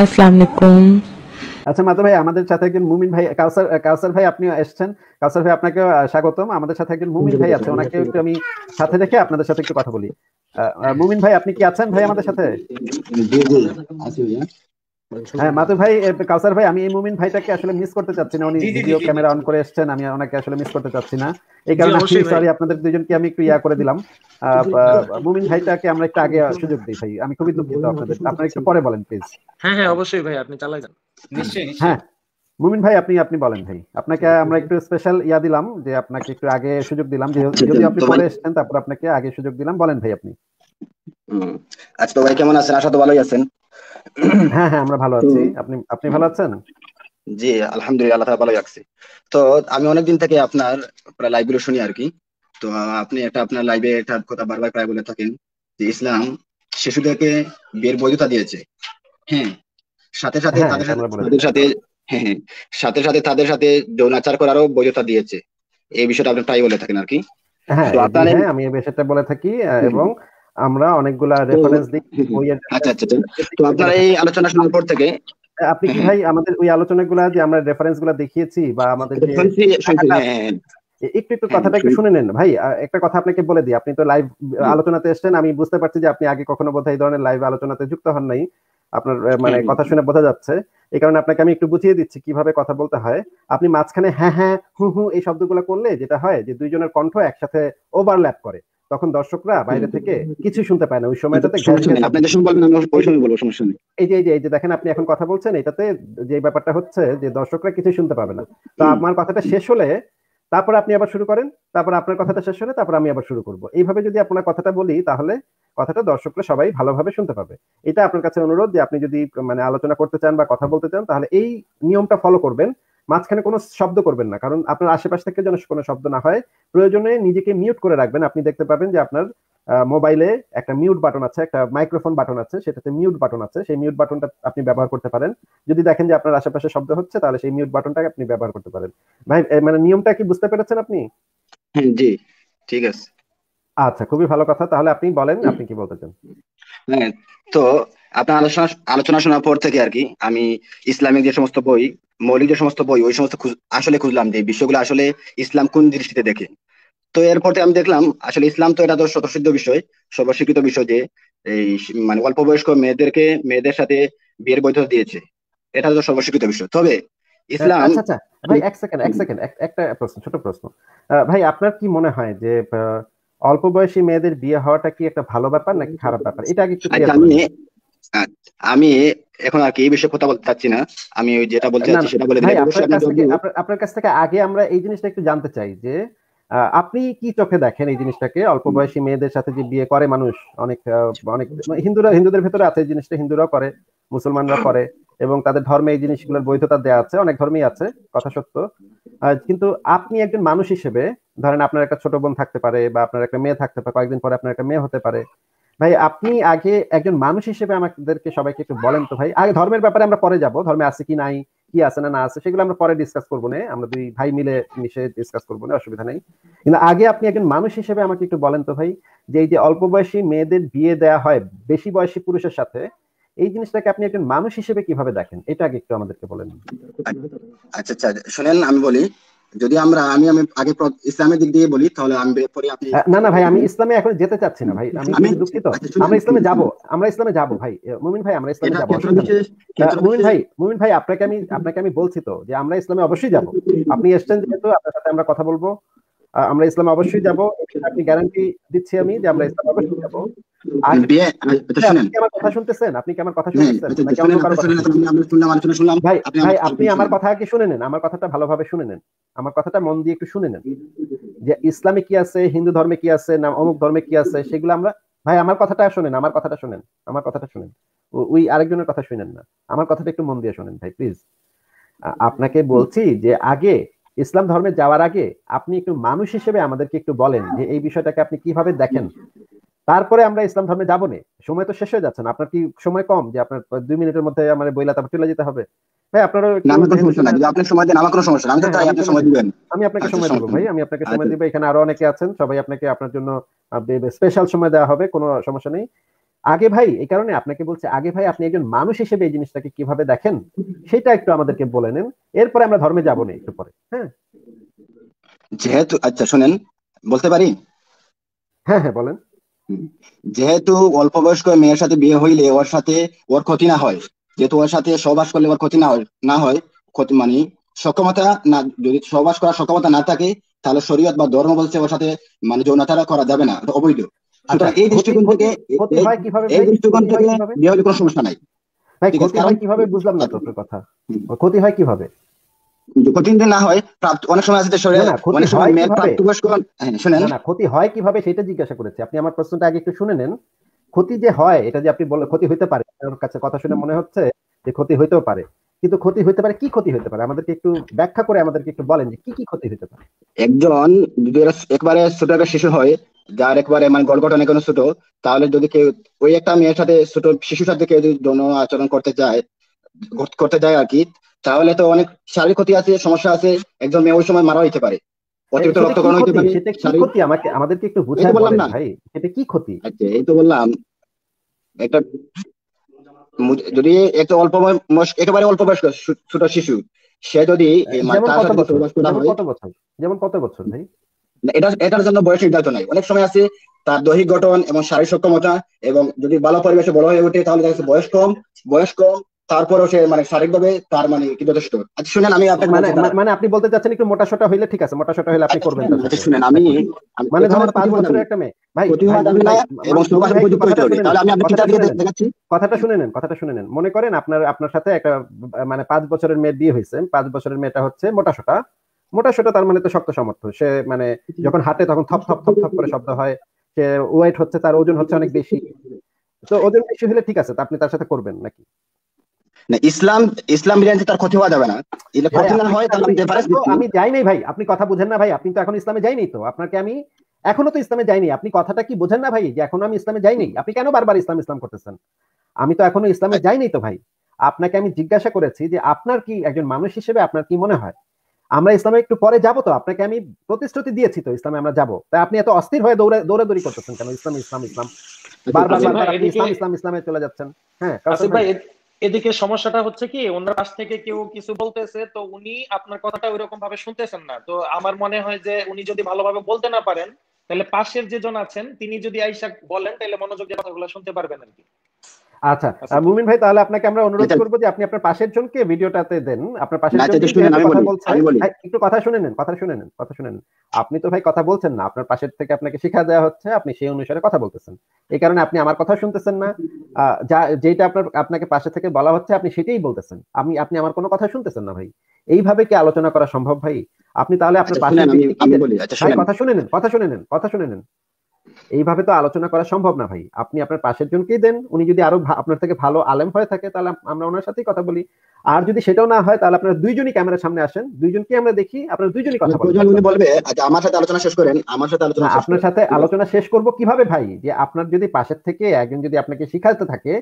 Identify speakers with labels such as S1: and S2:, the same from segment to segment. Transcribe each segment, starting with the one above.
S1: আসসালামু
S2: আচ্ছা মাতা ভাই আমাদের সাথে একজন মুমিন ভাই কাউসার কাউসার ভাই আপনিও এসেছেন কাউসার ভাই আপনাকে স্বাগতম আমাদের সাথে একজন মুমিন ভাই আছে ওনাকে একটু আমি সাথে রেখে আপনাদের সাথে একটু কথা বলি মুমিন ভাই আপনি কি আছেন ভাই আমাদের সাথে জি জি আছি ভাইয়া মানে হ্যাঁ মাতু ভাই কাউসার ভাই আমি এই মুমিন ভাইটাকে আসলে মিস করতে চাচ্ছি না উনি ভিডিও ক্যামেরা অন করে এসেছেন আমি ওনাকে আসলে মিস করতে চাচ্ছি না এই কারণে সরি আপনাদের দুজনকে আমি একটু ইয়া করে দিলাম মুমিন ভাইটাকে আমরা একটু আগে সুযোগ দিই ভাই আমি খুবই দুঃখিত আপনাদের আপনারা একটু পরে বলেন প্লিজ
S3: হ্যাঁ হ্যাঁ অবশ্যই ভাই আপনি চালাই যান হ্যাঁ। নিশ্চয়ই হ্যাঁ
S2: মুমিন ভাই আপনি আপনি বলেন ভাই আপনাকে আমরা একটু স্পেশাল ইয়া দিলাম যে আপনাকে একটু আগে সুযোগ দিলাম আচ্ছা, যদি আপনি পরে এসেছেন তারপর আপনাকে আগে সুযোগ দিলাম বলেন ভাই আপনি আচ্ছা ভাই কেমন আছেন আশা তো ভালোই আছেন হ্যাঁ হ্যাঁ আমরা ভালো আছি আপনি আপনি ভালো আছেন জি
S4: আলহামদুলিল্লাহ আল্লাহ ভালো রাখছি তো আমি অনেকদিন থেকে আপনার প্রায় লাইভগুলো শুনি আর কি তো আপনি একটা আপনার লাইভে একটা কথা বারবার প্রায় বলে থাকেন যে ইসলাম শিশুদেরকে বিয়ের বৈধতা দিয়েছে হ্যাঁ সাথে সাথে হ্যাঁ, তাদের সাথে সাথে হ্যাঁ, হ্যাঁ সাথে সাথে তাদের সাথে যৌনাচার করারও বৈধতা দিয়েছে এই বিষয়টা আপনি প্রায় বলে থাকেন আর কি
S2: হ্যাঁ আমি এই বিষয়টা বলে থাকি এবং আমরা অনেকগুলা রেফারেন্স দিই আচ্ছা আচ্ছা তো আপনারা এই আলোচনা শোনার পর থেকে আপনি কি ভাই আমাদের ওই আলোচনাগুলো যে আমরা রেফারেন্স গুলা দেখিয়েছি বা আমাদের হ্যাঁ, হ্যাঁ। একটু একটু কথাটা একটু শুনে নেন ভাই একটা কথা আপনাকে বলে দিই আপনি তো লাইভ আলোচনাতে এসেছেন আমি বুঝতে পারছি যে আপনি আগে কখনো বোধহয় এই ধরনের লাইভ আলোচনাতে যুক্ত হন নাই আপনার মানে কথা শুনে বোঝা যাচ্ছে এই কারণে আপনাকে আমি একটু বুঝিয়ে দিচ্ছি কিভাবে কথা বলতে হয় আপনি মাঝখানে হ্যাঁ হ্যাঁ হু হু এই শব্দগুলো করলে যেটা হয় যে দুইজনের কণ্ঠ একসাথে ওভারল্যাপ করে তখন দর্শকরা বাইরে থেকে কিছু শুনতে পায় না ওই সময়টাতে এই যে এই যে এই যে দেখেন আপনি এখন কথা বলছেন এটাতে যে ব্যাপারটা হচ্ছে যে দর্শকরা কিছু শুনতে পাবে না তো আমার কথাটা শেষ হলে তারপর আপনি আবার শুরু করেন তারপর আপনার কথাটা শেষ হলে তারপর আমি আবার শুরু করব এইভাবে যদি আপনার কথাটা বলি তাহলে কথাটা দর্শকরা সবাই ভালোভাবে শুনতে পাবে এটা আপনার কাছে অনুরোধ যে আপনি যদি মানে আলোচনা করতে চান বা কথা বলতে চান তাহলে এই নিয়মটা ফলো করবেন মাঝখানে কোনো শব্দ করবেন না কারণ আপনার আশেপাশ থেকে যেন কোনো শব্দ না হয় প্রয়োজনে নিজেকে মিউট করে রাখবেন আপনি দেখতে পাবেন যে আপনার মোবাইলে একটা মিউট বাটন আছে একটা মাইক্রোফোন বাটন আছে সেটাতে মিউট বাটন আছে সেই মিউট বাটনটা আপনি ব্যবহার করতে পারেন যদি দেখেন যে আপনার আশেপাশে শব্দ হচ্ছে তাহলে সেই মিউট বাটনটাকে আপনি ব্যবহার করতে পারেন ভাই মানে নিয়মটা কি বুঝতে পেরেছেন আপনি
S4: জি ঠিক আছে
S2: আচ্ছা খুবই ভালো কথা তাহলে আপনি বলেন আপনি কি বলতে চান
S4: হ্যাঁ তো আপনার আলোচনা আলোচনা শোনার পর থেকে আর কি আমি ইসলামিক যে সমস্ত বই মৌলিক যে সমস্ত বই ওই সমস্ত আসলে খুঁজলাম যে বিষয়গুলো আসলে ইসলাম কোন দৃষ্টিতে দেখে তো এরপর আমি দেখলাম আসলে ইসলাম তো এটা তো স্বতঃসিদ্ধ বিষয় সর্বস্বীকৃত বিষয় যে এই মানে অল্প বয়স্ক মেয়েদেরকে মেয়েদের সাথে বিয়ের বৈধ দিয়েছে এটা তো সর্বস্বীকৃত বিষয় তবে
S2: ইসলাম আচ্ছা আচ্ছা, আচ্ছা। ভাই এক সেকেন্ড এক সেকেন্ড একটা প্রশ্ন ছোট প্রশ্ন ভাই আপনার কি মনে হয় যে অল্প বয়সী মেয়েদের বিয়ে হওয়াটা কি একটা ভালো ব্যাপার নাকি খারাপ ব্যাপার এটা আগে একটু
S4: আচ্ছা, আমি এখন আর কি এই বিষয়ে কথা বলতে চাচ্ছি না আমি ওই যেটা বলতে চাচ্ছি সেটা বলে
S2: আপনার কাছ থেকে আগে আমরা এই জিনিসটা একটু জানতে চাই যে আপনি কি চোখে দেখেন এই জিনিসটাকে অল্প বয়সী মেয়েদের সাথে যে বিয়ে করে মানুষ অনেক অনেক মানে হিন্দুরা হিন্দুদের ভেতরে আছে এই জিনিসটা হিন্দুরাও করে মুসলমানরা করে এবং তাদের ধর্মে এই জিনিসগুলোর বৈধতা দেওয়া আছে অনেক ধর্মেই আছে কথা সত্য কিন্তু আপনি একজন মানুষ হিসেবে ধরেন আপনার একটা ছোট বোন থাকতে পারে বা আপনার একটা মেয়ে থাকতে পারে কয়েকদিন পরে আপনার একটা মেয়ে হতে পারে ভাই আপনি আগে একজন মানুষ হিসেবে আমাদেরকে সবাইকে একটু বলেন তো ভাই আগে ধর্মের ব্যাপারে আমরা পরে যাব ধর্মে আছে কি নাই কি আছে না না আছে সেগুলো আমরা পরে ডিসকাস করবো না আমরা দুই ভাই মিলে মিশে ডিসকাস করবো না অসুবিধা নেই কিন্তু আগে আপনি একজন মানুষ হিসেবে আমাকে একটু বলেন তো ভাই যে এই যে অল্প বয়সী মেয়েদের বিয়ে দেয়া হয় বেশি বয়সী পুরুষের সাথে এই জিনিসটাকে আপনি একজন মানুষ হিসেবে কিভাবে দেখেন এটা আগে একটু আমাদেরকে বলেন
S4: আচ্ছা আচ্ছা শুনেন আমি বলি যদি আমরা আমি আমি আগে ইসলামের দিক দিয়ে বলি তাহলে আমি পরে আপনি না না ভাই আমি
S2: ইসলামে এখন যেতে চাচ্ছি না ভাই আমি আচ্ছা, দুঃখিত আচ্ছা, আমরা ইসলামে যাব আমরা ইসলামে যাব ভাই মুমিন ভাই আমরা ইসলামে যাব মুমিন ভাই মুমিন ভাই আপনাকে আমি আপনাকে আমি বলছি তো যে আমরা ইসলামে অবশ্যই যাব আপনি এসেছেন যেহেতু আপনার সাথে আমরা কথা বলবো আমরা ইসলাম অবশ্যই যাব আপনি গ্যারান্টি দিচ্ছি আমি যে আমরা ইসলাম অবশ্যই যাব হ্যাঁ, কথা শুনতেছেন আপনি কি আমার কথা হ্যাঁ, শুনতেছেন ভাই আপনি আমার কথা শুনে নেন আমার কথাটা ভালোভাবে শুনে নেন আমার কথাটা মন দিয়ে শুনে নেন যে ইসলামে কি আছে হিন্দু ধর্মে কি আছে না অমুক ধর্মে কি আছে সেগুলো আমরা ভাই আমার কথাটা শোনেন আমার কথাটা শুনেন আমার কথাটা শুনেন ওই আরেকজনের কথা শুনেন না আমার কথাটা একটু মন দিয়ে শুনেন ভাই প্লিজ আপনাকে বলছি যে আগে ইসলাম ধর্মে যাওয়ার আগে আপনি একটু মানুষ হিসেবে আমাদেরকে একটু বলেন যে এই বিষয়টাকে আপনি কিভাবে দেখেন তারপরে আমরা ইসলাম ধর্মে যাবো না সময় তো শেষ হয়ে যাচ্ছে না আপনার কি সময় কম যে আপনার দুই মিনিটের মধ্যে আমার বইলা তারপর চলে যেতে হবে ভাই হ্যাঁ, আপনারও আপনার সময় হ্যাঁ, আমি আপনাকে আচ্ছা, সময় দেবো ভাই আমি আপনাকে আচ্ছা, সময় আচ্ছা। দিব এখানে আরো অনেকে আছেন সবাই আপনাকে আপনার জন্য স্পেশাল সময় দেওয়া হবে কোনো সমস্যা নেই আগে ভাই এই কারণে আপনাকে বলছে আগে ভাই আপনি একজন মানুষ হিসেবে এই জিনিসটাকে কিভাবে দেখেন সেটা একটু আমাদেরকে বলে নেন এরপরে আমরা ধর্মে যাবো না একটু পরে হ্যাঁ
S4: যেহেতু আচ্ছা শোনেন
S2: বলতে পারি হ্যাঁ হ্যাঁ বলেন
S4: যেহেতু অল্প বয়স্ক মেয়ের সাথে বিয়ে হইলে ওর সাথে ওর ক্ষতি না হয় যেহেতু ওর সাথে সবাস করলে ওর ক্ষতি না হয় না হয় ক্ষতি মানে সক্ষমতা না যদি সবাস করার সক্ষমতা না থাকে তাহলে শরীয়ত বা ধর্ম বলছে ওর সাথে মানে যৌনতারা করা যাবে না অবৈধ ক্ষতি হয় কিভাবে
S2: সেটা জিজ্ঞাসা করেছে আপনি আমার প্রশ্নটা আগে একটু শুনে নেন ক্ষতি যে হয় এটা যে আপনি বললেন ক্ষতি হইতে পারে আপনার কাছে কথা শুনে মনে হচ্ছে যে ক্ষতি হইতেও পারে কিন্তু ক্ষতি হইতে পারে কি ক্ষতি হইতে পারে আমাদেরকে একটু ব্যাখ্যা করে আমাদেরকে একটু বলেন যে কি কি
S4: ক্ষতি হইতে পারে একজন একবারে ছোট শিশু হয় যার একবারে মানে গঠনে কোনো ছোট তাহলে যদি কেউ ওই একটা মেয়ের সাথে ছোট শিশুর সাথে কেউ যদি যৌন আচরণ করতে যায় করতে যায় আর কি তাহলে তো অনেক শারীরিক ক্ষতি আছে সমস্যা আছে একজন মেয়ে ওই সময় মারা হইতে পারে
S2: অতিরিক্ত রক্তকরণ হইতে পারে ক্ষতি আমাকে আমাদেরকে একটু বুঝাই বললাম না ভাই কি
S4: ক্ষতি আচ্ছা এই তো বললাম একটা যদি একটু অল্প বয়স একেবারে অল্প বয়স ছোট শিশু সে যদি মানে কত বছর যেমন কত বছর ভাই এটা এটার জন্য বয়স নির্ধারিত নাই অনেক সময় আছে তার দৈহিক গঠন এবং শারীরিক সক্ষমতা এবং যদি ভালো পরিবেশে বড় হয়ে ওঠে তাহলে দেখা বয়স কম বয়স কম তারপরেও সে মানে শারীরিকভাবে তার মানে কি যথেষ্ট আচ্ছা শুনেন আমি আপনাকে মানে,
S2: মানে আপনি বলতে চাচ্ছেন একটু মোটা সোটা হইলে ঠিক আছে মোটা সোটা হইলে আপনি আচ্ছা, করবেন শুনেন আচ্ছা, আমি মানে বছরের একটা মেয়ে ভাই কথাটা শুনে নেন কথাটা শুনে নেন মনে করেন আপনার আপনার সাথে একটা মানে পাঁচ বছরের মেয়ে বিয়ে হয়েছে পাঁচ বছরের মেয়েটা হচ্ছে মোটা সোটা মোটা সোটা তার মানে তো শক্ত সমর্থ সে মানে যখন হাতে তখন থপ থপ থপ থপ করে শব্দ হয় সে ওয়েট হচ্ছে তার ওজন হচ্ছে অনেক বেশি তো ওজন বেশি হলে ঠিক আছে আপনি তার সাথে করবেন নাকি
S4: ইসলাম ইসলাম বিরিয়ানি তার ক্ষতি হওয়া যাবে না হ্যাঁ, হয় আমি
S2: যাই নাই ভাই আপনি কথা বুঝেন না ভাই আপনি তো এখন ইসলামে যাইনি তো আপনাকে আমি এখনো তো ইসলামে যাইনি আপনি কথাটা কি বোঝেন না ভাই যে এখনো আমি ইসলামে যাইনি আপনি কেন বারবার ইসলাম ইসলাম করতেছেন আমি তো এখনো ইসলামে যাইনি তো ভাই আপনাকে আমি জিজ্ঞাসা করেছি যে আপনার কি একজন মানুষ হিসেবে আপনার কি মনে হয় আমরা ইসলামে একটু পরে যাবো তো আপনাকে আমি প্রতিশ্রুতি দিয়েছি তো ইসলামে আমরা যাবো তাই আপনি এত অস্থির হয়ে দৌড়ে দৌড়াদৌড়ি করতেছেন কেন ইসলাম ইসলাম ইসলাম আচ্ছা, আচ্ছা, ইসলাম ইসলাম ইসলামে চলে যাচ্ছেন হ্যাঁ আচ্ছা,
S3: এদিকে সমস্যাটা হচ্ছে কি ওনার কাছ থেকে কেউ কিছু বলতেছে তো উনি আপনার কথাটা রকম ভাবে শুনতেছেন না তো আমার মনে হয় যে উনি যদি ভালোভাবে বলতে না পারেন তাহলে পাশের যেজন আছেন তিনি যদি আইসা বলেন তাহলে মনোযোগ দিয়ে কথাগুলো শুনতে পারবেন আর কি
S2: আচ্ছা, আচ্ছা মুমিন ভাই তাহলে আপনাকে আমরা অনুরোধ করবো যে আপনি আপনার পাশের জনকে ভিডিওটাতে দেন আপনার পাশের একটু কথা শুনে নেন কথা শুনে নেন কথা শুনে নেন আপনি তো ভাই কথা বলছেন না আপনার পাশের থেকে আপনাকে শিখা দেওয়া হচ্ছে আপনি সেই অনুসারে কথা বলতেছেন এই কারণে আপনি আমার কথা শুনতেছেন না যা যেটা আপনার আপনাকে পাশে থেকে বলা হচ্ছে আপনি সেটাই বলতেছেন আমি আপনি আমার কোনো কথা শুনতেছেন না ভাই এইভাবে কি আলোচনা করা সম্ভব ভাই আপনি তাহলে আপনার আচ্ছা, পাশে আচ্ছা, কথা শুনে নেন কথা শুনে নেন কথা শুনে নেন এইভাবে তো আলোচনা করা সম্ভব না ভাই আপনি আপনার পাশের জনকেই দেন উনি যদি আরো আপনার থেকে ভালো আলেম হয়ে থাকে তাহলে আমরা ওনার সাথেই কথা বলি আর যদি সেটাও না হয় তাহলে আপনারা দুইজনই ক্যামেরার সামনে আসেন দুইজনকে আমরা দেখি আপনারা দুইজনই কথা বলবেন উনি বলবে আচ্ছা আমার সাথে আলোচনা শেষ করেন আমার সাথে আলোচনা আপনার সাথে আলোচনা শেষ করব কিভাবে ভাই যে আপনার যদি পাশের থেকে একজন যদি আপনাকে শিখাতে থাকে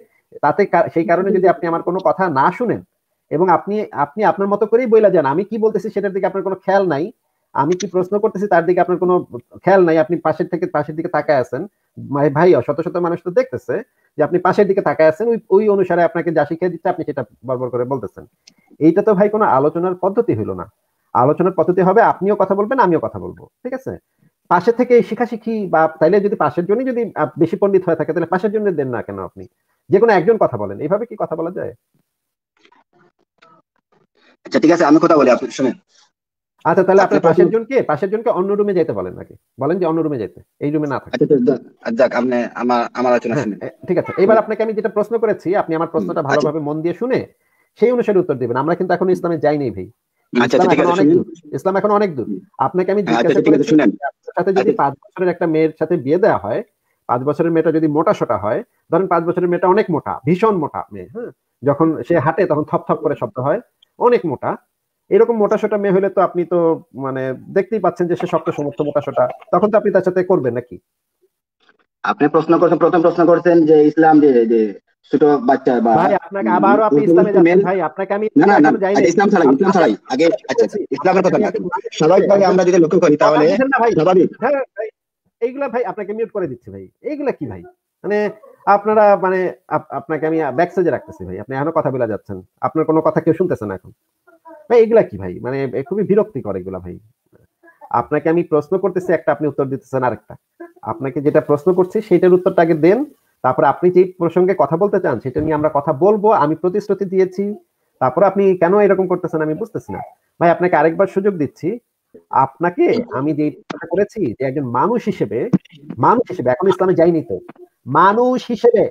S2: তাতে সেই কারণে যদি আপনি আমার কোনো কথা না শুনেন এবং আপনি আপনি আপনার মতো করেই বইলা যান আমি কি বলতেছি সেটার দিকে আপনার কোনো খেয়াল নাই আমি কি প্রশ্ন করতেছি তার দিকে আপনার কোনো খেয়াল নাই আপনি পাশের থেকে পাশের দিকে তাকায় আছেন ভাই শত শত মানুষ তো দেখতেছে যে আপনি পাশের দিকে তাকায় আছেন ওই ওই অনুসারে আপনাকে যা শিখিয়ে দিচ্ছে আপনি সেটা বরবর করে বলতেছেন এইটা তো ভাই কোনো আলোচনার পদ্ধতি হইলো না আলোচনার পদ্ধতি হবে আপনিও কথা বলবেন আমিও কথা বলবো ঠিক আছে পাশে থেকে শিখা শিখি বা তাইলে যদি পাশের জন্য যদি বেশি পণ্ডিত হয়ে থাকে তাহলে পাশের জন্য দেন না কেন আপনি যে কোনো একজন কথা বলেন এইভাবে কি কথা বলা যায়
S4: আচ্ছা ঠিক আছে আমি কথা বলি আপনি শুনেন
S2: আচ্ছা তাহলে আচ্ছা, আপনি পাশের জনকে পাশের জনকে অন্য রুমে যেতে বলেন নাকি বলেন যে অন্য রুমে যেতে এই রুমে না থাকে আচ্ছা, যাক আপনি
S4: আমার আমার আলোচনা হ্যাঁ, শুনেন
S2: ঠিক আছে এবার আপনাকে আমি যেটা প্রশ্ন করেছি আপনি আমার প্রশ্নটা ভালোভাবে আচ্ছা। মন দিয়ে শুনে সেই অনুসারে উত্তর দিবেন আমরা কিন্তু এখন ইসলামে যাই নাই ভাই ইসলাম এখন অনেক দূর আপনাকে আমি সাথে যদি পাঁচ বছরের একটা মেয়ের সাথে বিয়ে দেওয়া হয় পাঁচ বছরের মেয়েটা যদি মোটা সোটা হয় ধরেন পাঁচ বছরের মেয়েটা অনেক মোটা ভীষণ মোটা মেয়ে হ্যাঁ যখন সে হাঁটে তখন থপ থপ করে শব্দ হয় অনেক মোটা এরকম মোটা সোটা মেয়ে হলে তো আপনি তো মানে দেখতেই পাচ্ছেন যে সে শক্ত সমর্থ মোটা সোটা তখন তো আপনি তার সাথে করবেন নাকি আপনি
S4: প্রশ্ন করছেন প্রথম প্রশ্ন করছেন যে ইসলাম যে ছোট বাচ্চা বা ভাই আপনাকে আবারও আপনি ইসলামে যাচ্ছেন ভাই
S2: আপনাকে আমি না না না আচ্ছা, ইসলাম ছাড়াই ইসলাম ছাড়াই আগে আচ্ছা, আচ্ছা ইসলামের কথা না স্বাভাবিকভাবে আমরা যদি লক্ষ্য করি তাহলে স্বাভাবিক হ্যাঁ, হ্যাঁ, এইগুলা ভাই আপনাকে মিউট করে দিচ্ছি ভাই এইগুলা কি ভাই মানে আপনারা মানে আপনাকে আমি ব্যাকসেজে রাখতেছি ভাই আপনি এখনো কথা বলে যাচ্ছেন আপনার কোনো কথা কেউ শুনতেছেন এখন ভাই এগুলা কি ভাই মানে খুবই বিরক্তি করে এগুলা ভাই আপনাকে আমি প্রশ্ন করতেছি একটা আপনি উত্তর দিতেছেন আরেকটা আপনাকে যেটা প্রশ্ন করছি সেটার উত্তরটা আগে দেন তারপর আপনি যে প্রসঙ্গে কথা বলতে চান সেটা নিয়ে আমরা কথা বলবো আমি প্রতিশ্রুতি দিয়েছি তারপর আপনি কেন এরকম করতেছেন আমি বুঝতেছি না ভাই আপনাকে আরেকবার সুযোগ দিচ্ছি আপনাকে আমি যে করেছি যে একজন মানুষ হিসেবে মানুষ হিসেবে এখন ইসলামে যাইনি তো মানুষ হিসেবে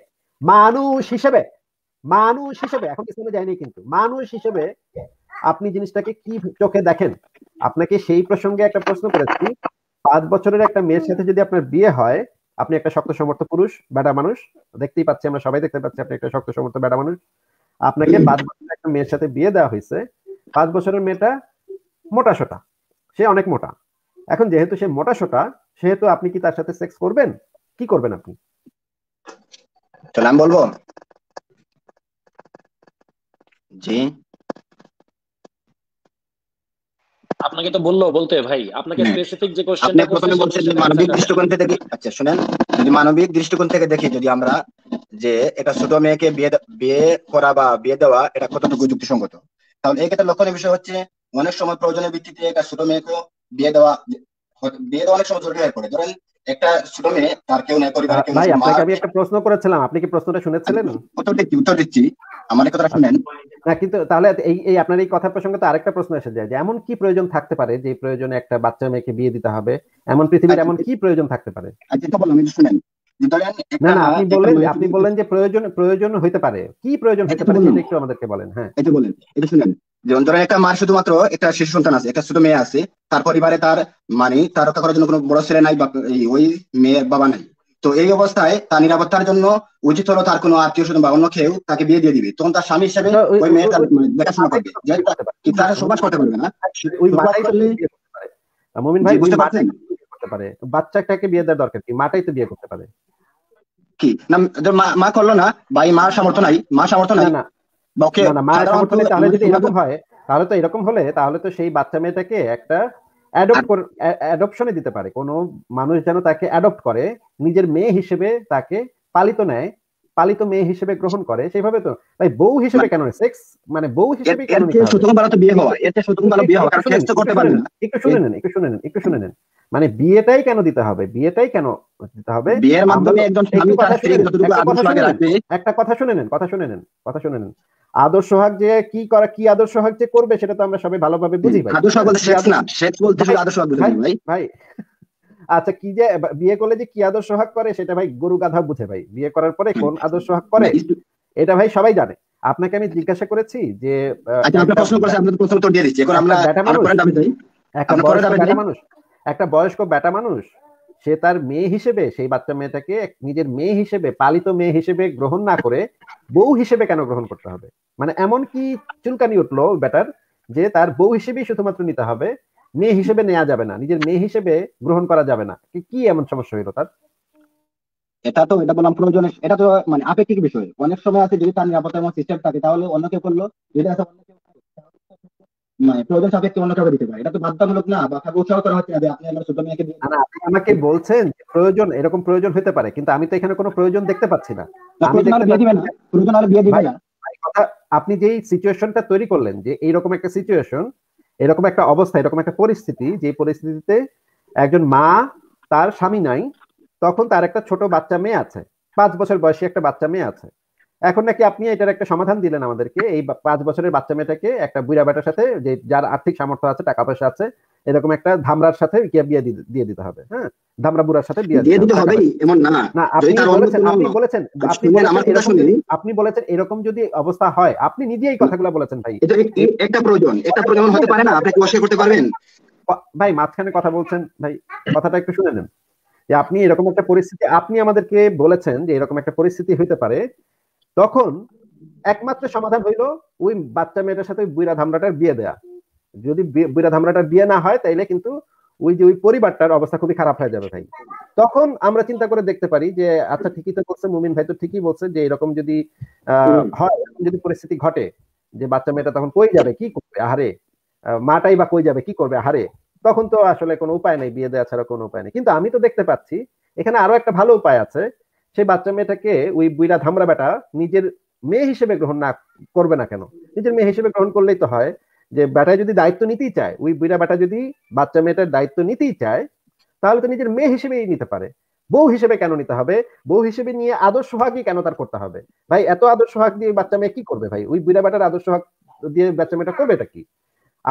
S2: মানুষ হিসেবে মানুষ হিসেবে এখন ইসলামে যাইনি কিন্তু মানুষ হিসেবে আপনি জিনিসটাকে কি চোখে দেখেন আপনাকে সেই প্রসঙ্গে একটা প্রশ্ন করেছি পাঁচ বছরের একটা মেয়ের সাথে যদি আপনার বিয়ে হয় আপনি একটা শক্ত সমর্থ পুরুষ বেটা মানুষ দেখতেই পাচ্ছি আমরা সবাই দেখতে পাচ্ছি আপনি একটা শক্ত সমর্থ বেটা মানুষ আপনাকে পাঁচ বছরের একটা মেয়ের সাথে বিয়ে দেওয়া হয়েছে পাঁচ বছরের মেয়েটা মোটা সোটা সে অনেক মোটা এখন যেহেতু সে মোটা সোটা সেহেতু আপনি কি তার সাথে সেক্স করবেন কি করবেন আপনি
S4: তাহলে আমি বলবো
S3: জি আপনাকে তো বললো বলতে ভাই আপনাকে স্পেসিফিক যে কোশ্চেন আপনি প্রথমে বলছেন যে মানবিক
S4: দৃষ্টিকোণ থেকে দেখি আচ্ছা শুনেন যদি মানবিক দৃষ্টিকোণ থেকে দেখি যদি আমরা যে এটা ছোট মেয়েকে বিয়ে বিয়ে করা বা বিয়ে দেওয়া এটা কতটুকু যুক্তিসঙ্গত তাহলে এই ক্ষেত্রে লক্ষণীয় বিষয় হচ্ছে অনেক সময় প্রয়োজনের ভিত্তিতে একটা ছোট মেয়েকে বিয়ে দেওয়া বিয়ে দেওয়া অনেক সময় জরুরি হয়ে পড়ে ধরেন আপনি
S2: কি শুনেছিলেন না কিন্তু তাহলে এই এই আপনার এই কথার তো আরেকটা প্রশ্ন যায় এমন কি প্রয়োজন থাকতে পারে যে প্রয়োজনে একটা বাচ্চা মেয়েকে বিয়ে দিতে হবে এমন পৃথিবীর আচ্ছা, এমন কি প্রয়োজন থাকতে পারে আচ্ছা, শুনেন আপনি বললেন মানে আপনি বললেন যে প্রয়োজন প্রয়োজন হইতে পারে কি প্রয়োজন পারে সেটা একটু আমাদেরকে বলেন হ্যাঁ এটা বলেন এটা শুনেন
S4: যেমন ধরেন একটা মার শুধুমাত্র একটা শিশু সন্তান আছে একটা ছোট মেয়ে আছে তার পরিবারে তার মানে তার রক্ষা করার জন্য কোনো বড় ছেলে নাই ওই মেয়ের বাবা নাই তো এই অবস্থায় তার নিরাপত্তার জন্য উচিত হলো তার কোনো আত্মীয় স্বজন বা অন্য কেউ তাকে বিয়ে দিয়ে দিবে তখন তার স্বামী হিসেবে ওই মেয়ে তার মানে দেখাশোনা করবে তারা সমাজ করতে পারবে না ওই
S2: বুঝতে পারছেন করতে পারে বাচ্চাটাকে বিয়ে দেওয়ার দরকার কি মাটাই তো বিয়ে করতে পারে কি না মা করলো না ভাই মা সামর্থ্য নাই মা সামর্থ্য নাই না না মা সামর্থ্য তাহলে যদি এরকম হয় তাহলে তো এরকম হলে তাহলে তো সেই বাচ্চা মেয়েটাকে একটা অ্যাডপশনে দিতে পারে মানুষ যেন তাকে অ্যাডপ্ট করে নিজের মেয়ে হিসেবে তাকে পালিত নেয় পালিত মেয়ে হিসেবে গ্রহণ করে সেভাবে তো ভাই বউ হিসেবে কেন সেক্স মানে বউ হিসেবে কেন সুতরাং তো বিয়ে হওয়া সুতরাং বিয়ে হওয়া করতে পারে না একটু শুনে নেন একটু শুনে নেন একটু শুনে নেন মানে বিয়েটাই কেন দিতে হবে বিয়েটাই কেন দিতে হবে বিয়ের মাধ্যমে একজন স্বামী তার স্ত্রীর যতটুকু আদর্শ আগে রাখবে একটা কথা শুনে নেন কথা শুনে নেন কথা শুনে নেন আদর্শ হক যে কি করা কি আদর্শ হক যে করবে সেটা তো আমরা সবাই ভালোভাবে বুঝি ভাই আদর্শ বলতে শেখ না শেখ বলতে শুধু আদর্শ হক বুঝি ভাই আচ্ছা কি যে বিয়ে করলে যে কি আদর্শ হক করে সেটা ভাই গরু গাধা বুঝে ভাই বিয়ে করার পরে কোন আদর্শ হক করে এটা ভাই সবাই জানে আপনাকে আমি জিজ্ঞাসা করেছি যে আচ্ছা আপনি প্রশ্ন করেছেন আপনাদের প্রশ্ন উত্তর দিয়ে দিচ্ছি এখন আমরা আমরা পরে দাবি দেই একটা বড় দাবি মানুষ একটা বয়স্ক বেটা মানুষ সে তার মেয়ে হিসেবে সেই বাচ্চা মেয়েটাকে নিজের মেয়ে হিসেবে পালিত মেয়ে হিসেবে গ্রহণ না করে বউ হিসেবে কেন গ্রহণ করতে হবে মানে এমন কি চুলকানি উঠলো বেটার যে তার বউ হিসেবেই শুধুমাত্র নিতে হবে মেয়ে হিসেবে নেওয়া যাবে না নিজের মেয়ে হিসেবে গ্রহণ করা যাবে না কি এমন সমস্যা হইলো তার এটা তো এটা বললাম প্রয়োজনে এটা তো মানে আপেক্ষিক বিষয় অনেক সময় আছে যদি তার নিরাপত্তার সিস্টেম থাকে তাহলে অন্য কেউ করলো যদি আছে অন্য কেউ মানে প্রয়োজন অন্য কাউকে দিতে পারে এটা তো বাধ্যতামূলক না বা কাউকে উৎসাহ করা হচ্ছে না আপনি আমার ছোট মেয়েকে দিয়ে আপনি আমাকে বলছেন প্রয়োজন এরকম প্রয়োজন হতে পারে কিন্তু আমি তো এখানে কোনো প্রয়োজন দেখতে পাচ্ছি না প্রয়োজন বিয়ে দিবেন না আপনি যে সিচুয়েশনটা তৈরি করলেন যে এইরকম একটা সিচুয়েশন এরকম একটা অবস্থা এরকম একটা পরিস্থিতি যে পরিস্থিতিতে একজন মা তার স্বামী নাই তখন তার একটা ছোট বাচ্চা মেয়ে আছে পাঁচ বছর বয়সী একটা বাচ্চা মেয়ে আছে এখন নাকি আপনি এটার একটা সমাধান দিলেন আমাদেরকে এই পাঁচ বছরের বাচ্চা মেয়েটাকে একটা বুড়া বেটার সাথে যে যার আর্থিক সামর্থ্য আছে টাকা পয়সা আছে এরকম একটা ধামরার সাথে বিয়ে দিয়ে দিতে হবে হ্যাঁ ধামরা বুড়ার সাথে বিয়ে দিয়ে দিতে হবে এমন না না আপনি বলেছেন আপনি বলেছেন আপনি বলেছেন এরকম যদি অবস্থা হয় আপনি নিজেই এই কথাগুলো বলেছেন ভাই এটা একটা প্রয়োজন একটা প্রয়োজন হতে পারে না আপনি কি অস্বীকার করতে পারবেন ভাই মাঝখানে কথা বলছেন ভাই কথাটা একটু শুনে নেন যে আপনি এরকম একটা পরিস্থিতি আপনি আমাদেরকে বলেছেন যে এরকম একটা পরিস্থিতি হইতে পারে তখন একমাত্র সমাধান হইল ওই বাচ্চা মেয়েটার সাথে বুড়া ধামড়াটার বিয়ে দেয়া যদি বুড়া ধামড়াটার বিয়ে না হয় তাইলে কিন্তু ওই যে ওই পরিবারটার অবস্থা খুবই খারাপ হয়ে যাবে ভাই তখন আমরা চিন্তা করে দেখতে পারি যে আচ্ছা ঠিকই তো বলছে মুমিন ভাই তো ঠিকই বলছে যে এরকম যদি হয় যদি পরিস্থিতি ঘটে যে বাচ্চা মেয়েটা তখন কই যাবে কি করবে আহারে মাটাই বা কই যাবে কি করবে আহারে তখন তো আসলে কোনো উপায় নেই বিয়ে দেওয়া ছাড়া কোনো উপায় নেই কিন্তু আমি তো দেখতে পাচ্ছি এখানে আরো একটা ভালো উপায় আছে সেই বাচ্চা মেয়েটাকে ওই বুইরা ধামরা বেটা নিজের মেয়ে হিসেবে গ্রহণ না করবে না কেন নিজের মেয়ে হিসেবে গ্রহণ করলেই তো হয় যে বেটা যদি দায়িত্ব নিতেই চায় ওই বুইরা বেটা যদি বাচ্চা মেয়েটার দায়িত্ব নিতেই চায় তাহলে তো নিজের মেয়ে হিসেবেই নিতে পারে বউ হিসেবে কেন নিতে হবে বউ হিসেবে নিয়ে আদর্শ হকই কেন তার করতে হবে ভাই এত আদর্শ হক দিয়ে বাচ্চা মেয়ে কি করবে ভাই ওই বুড়া বেটার আদর্শ হক দিয়ে বাচ্চা মেয়েটা করবে এটা কি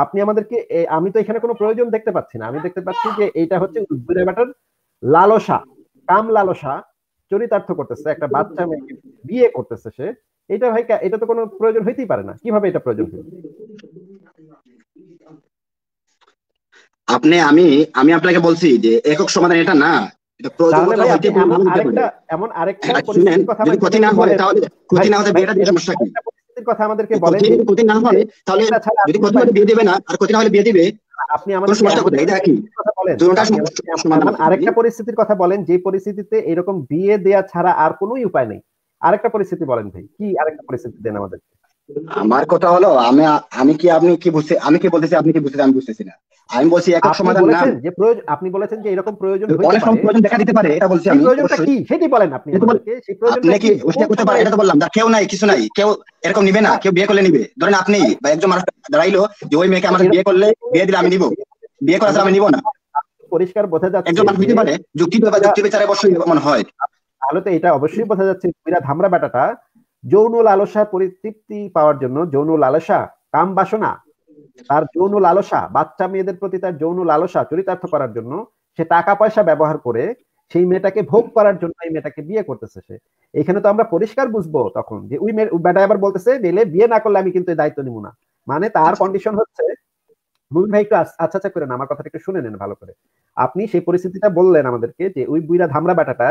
S2: আপনি আমাদেরকে আমি তো এখানে কোনো প্রয়োজন দেখতে পাচ্ছি না আমি দেখতে পাচ্ছি যে এটা হচ্ছে বুড়া বেটার লালসা কাম লালসা চরিতার্থ করতেছে একটা বাচ্চা মেয়েকে বিয়ে করতেছে সে এটা ভাই এটা তো কোনো প্রয়োজন হইতেই পারে না কিভাবে এটা প্রয়োজন হইল আপনি
S4: আমি আমি আপনাকে বলছি যে একক সমাধান এটা না আপনি
S2: আমাদের সমস্যা কোথায় বলেন আরেকটা পরিস্থিতির কথা বলেন যে পরিস্থিতিতে এরকম বিয়ে দেয়া ছাড়া আর কোনো উপায় নেই আরেকটা পরিস্থিতি বলেন ভাই কি আরেকটা পরিস্থিতি দেন আমাদের আমার
S4: কথা হলো আমি আমি কি আপনি কি বুঝতে আমি কি বলতেছি আপনি কি বুঝতে আমি বুঝতেছি না আমি বলছি এক সমাধান না
S2: যে প্রয়োজন আপনি বলেছেন যে এরকম প্রয়োজন হতে পারে অনেক প্রয়োজন দেখা দিতে পারে এটা বলছি আমি প্রয়োজনটা কি সেটাই বলেন আপনি সেই
S4: প্রয়োজনটা কি ওটা করতে পারে এটা তো বললাম কেউ নাই কিছু নাই কেউ এরকম নিবে না কেউ বিয়ে করলে নিবে ধরেন আপনি বা একজন মানুষ দাঁড়াইলো যে ওই মেয়েকে আমাকে বিয়ে করলে বিয়ে দিলে আমি নিব বিয়ে করার আমি নিব
S2: না পরিষ্কার বোঝা যাচ্ছে তাহলে তো এটা অবশ্যই বোঝা যাচ্ছে ধামরা বেটাটা যৌন লালসা পরিতৃপ্তি পাওয়ার জন্য যৌন লালসা কাম বাসনা তার যৌন লালসা বাচ্চা মেয়েদের প্রতি তার যৌন লালসা চরিতার্থ করার জন্য সে টাকা পয়সা ব্যবহার করে সেই মেয়েটাকে ভোগ করার জন্য এই মেয়েটাকে বিয়ে করতেছে সে এখানে তো আমরা পরিষ্কার বুঝবো তখন যে ওই মেয়ে বেটা আবার বলতেছে বেলে বিয়ে না করলে আমি কিন্তু দায়িত্ব নিব না মানে তার কন্ডিশন আচ্ছা। হচ্ছে মুমিন ভাই একটু আচ্ছা, আচ্ছা আচ্ছা করেন আমার কথাটা একটু শুনে নেন ভালো করে আপনি সেই পরিস্থিতিটা বললেন আমাদেরকে যে ওই বুইরা ধামরা বাটাটা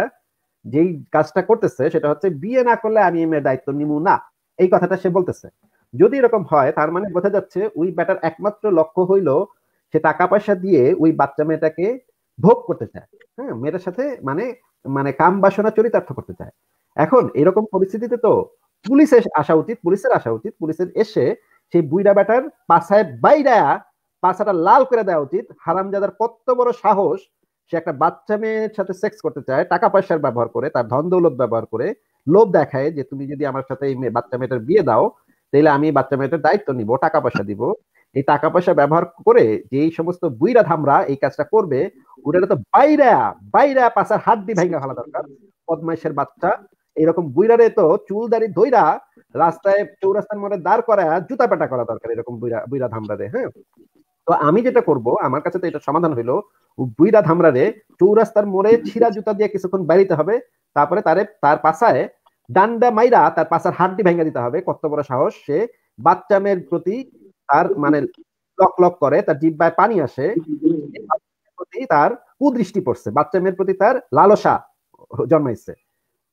S2: যেই কাজটা করতেছে সেটা হচ্ছে বিয়ে না করলে আমি এম দায়িত্ব নিব না এই কথাটা সে বলতেছে যদি এরকম হয় তার মানে বোঝা যাচ্ছে ওই বেটার একমাত্র লক্ষ্য হইল সে টাকা পয়সা দিয়ে ওই বাচ্চা মেয়েটাকে ভোগ করতে চায় হ্যাঁ মেয়েটার সাথে মানে মানে কাম বাসনা চরিতার্থ করতে চায় এখন এরকম পরিস্থিতিতে তো পুলিশের আসা উচিত পুলিশের আসা উচিত পুলিশের এসে সেই বুইরা বেটার পাশায় বাইরা পাছাটা লাল করে দেওয়া উচিত হারামজাদার কত বড় সাহস সে একটা বাচ্চা মেয়ের সাথে সেক্স করতে চায় টাকা পয়সার ব্যবহার করে তার ধন দৌলত ব্যবহার করে লোভ দেখায় যে তুমি যদি আমার সাথে এই বাচ্চা মেয়েটার বিয়ে দাও তাহলে আমি বাচ্চা মেয়েটার দায়িত্ব নিব টাকা পয়সা দিব এই টাকা পয়সা ব্যবহার করে যে এই সমস্ত বুইরা ধামরা এই কাজটা করবে ওটা তো বাইরা বাইরা পাশার হাত দিয়ে ভাইঙ্গা ফেলা দরকার পদ্মাইশের বাচ্চা এরকম বুইরারে তো চুলদারি ধৈরা রাস্তায় চৌরাস্তার মধ্যে দাঁড় করা জুতা পেটা করা দরকার এরকম বুইরা বুইরা ধামরারে হ্যাঁ তো আমি যেটা করব আমার কাছে তো এটা সমাধান হইলো বুইরা রাত হামরারে চৌরাস্তার মোড়ে ছিঁড়া জুতা দিয়ে কিছুক্ষণ বাড়িতে হবে তারপরে তারে তার পাশায় ডান্ডা মাইরা তার পাশার হাড্ডি ভেঙে দিতে হবে কত বড় সাহস সে বাচ্চা মেয়ের প্রতি তার মানে লক লক করে তার জিব্বায় পানি আসে তার কুদৃষ্টি পড়ছে বাচ্চা মেয়ের প্রতি তার লালসা জন্মাইছে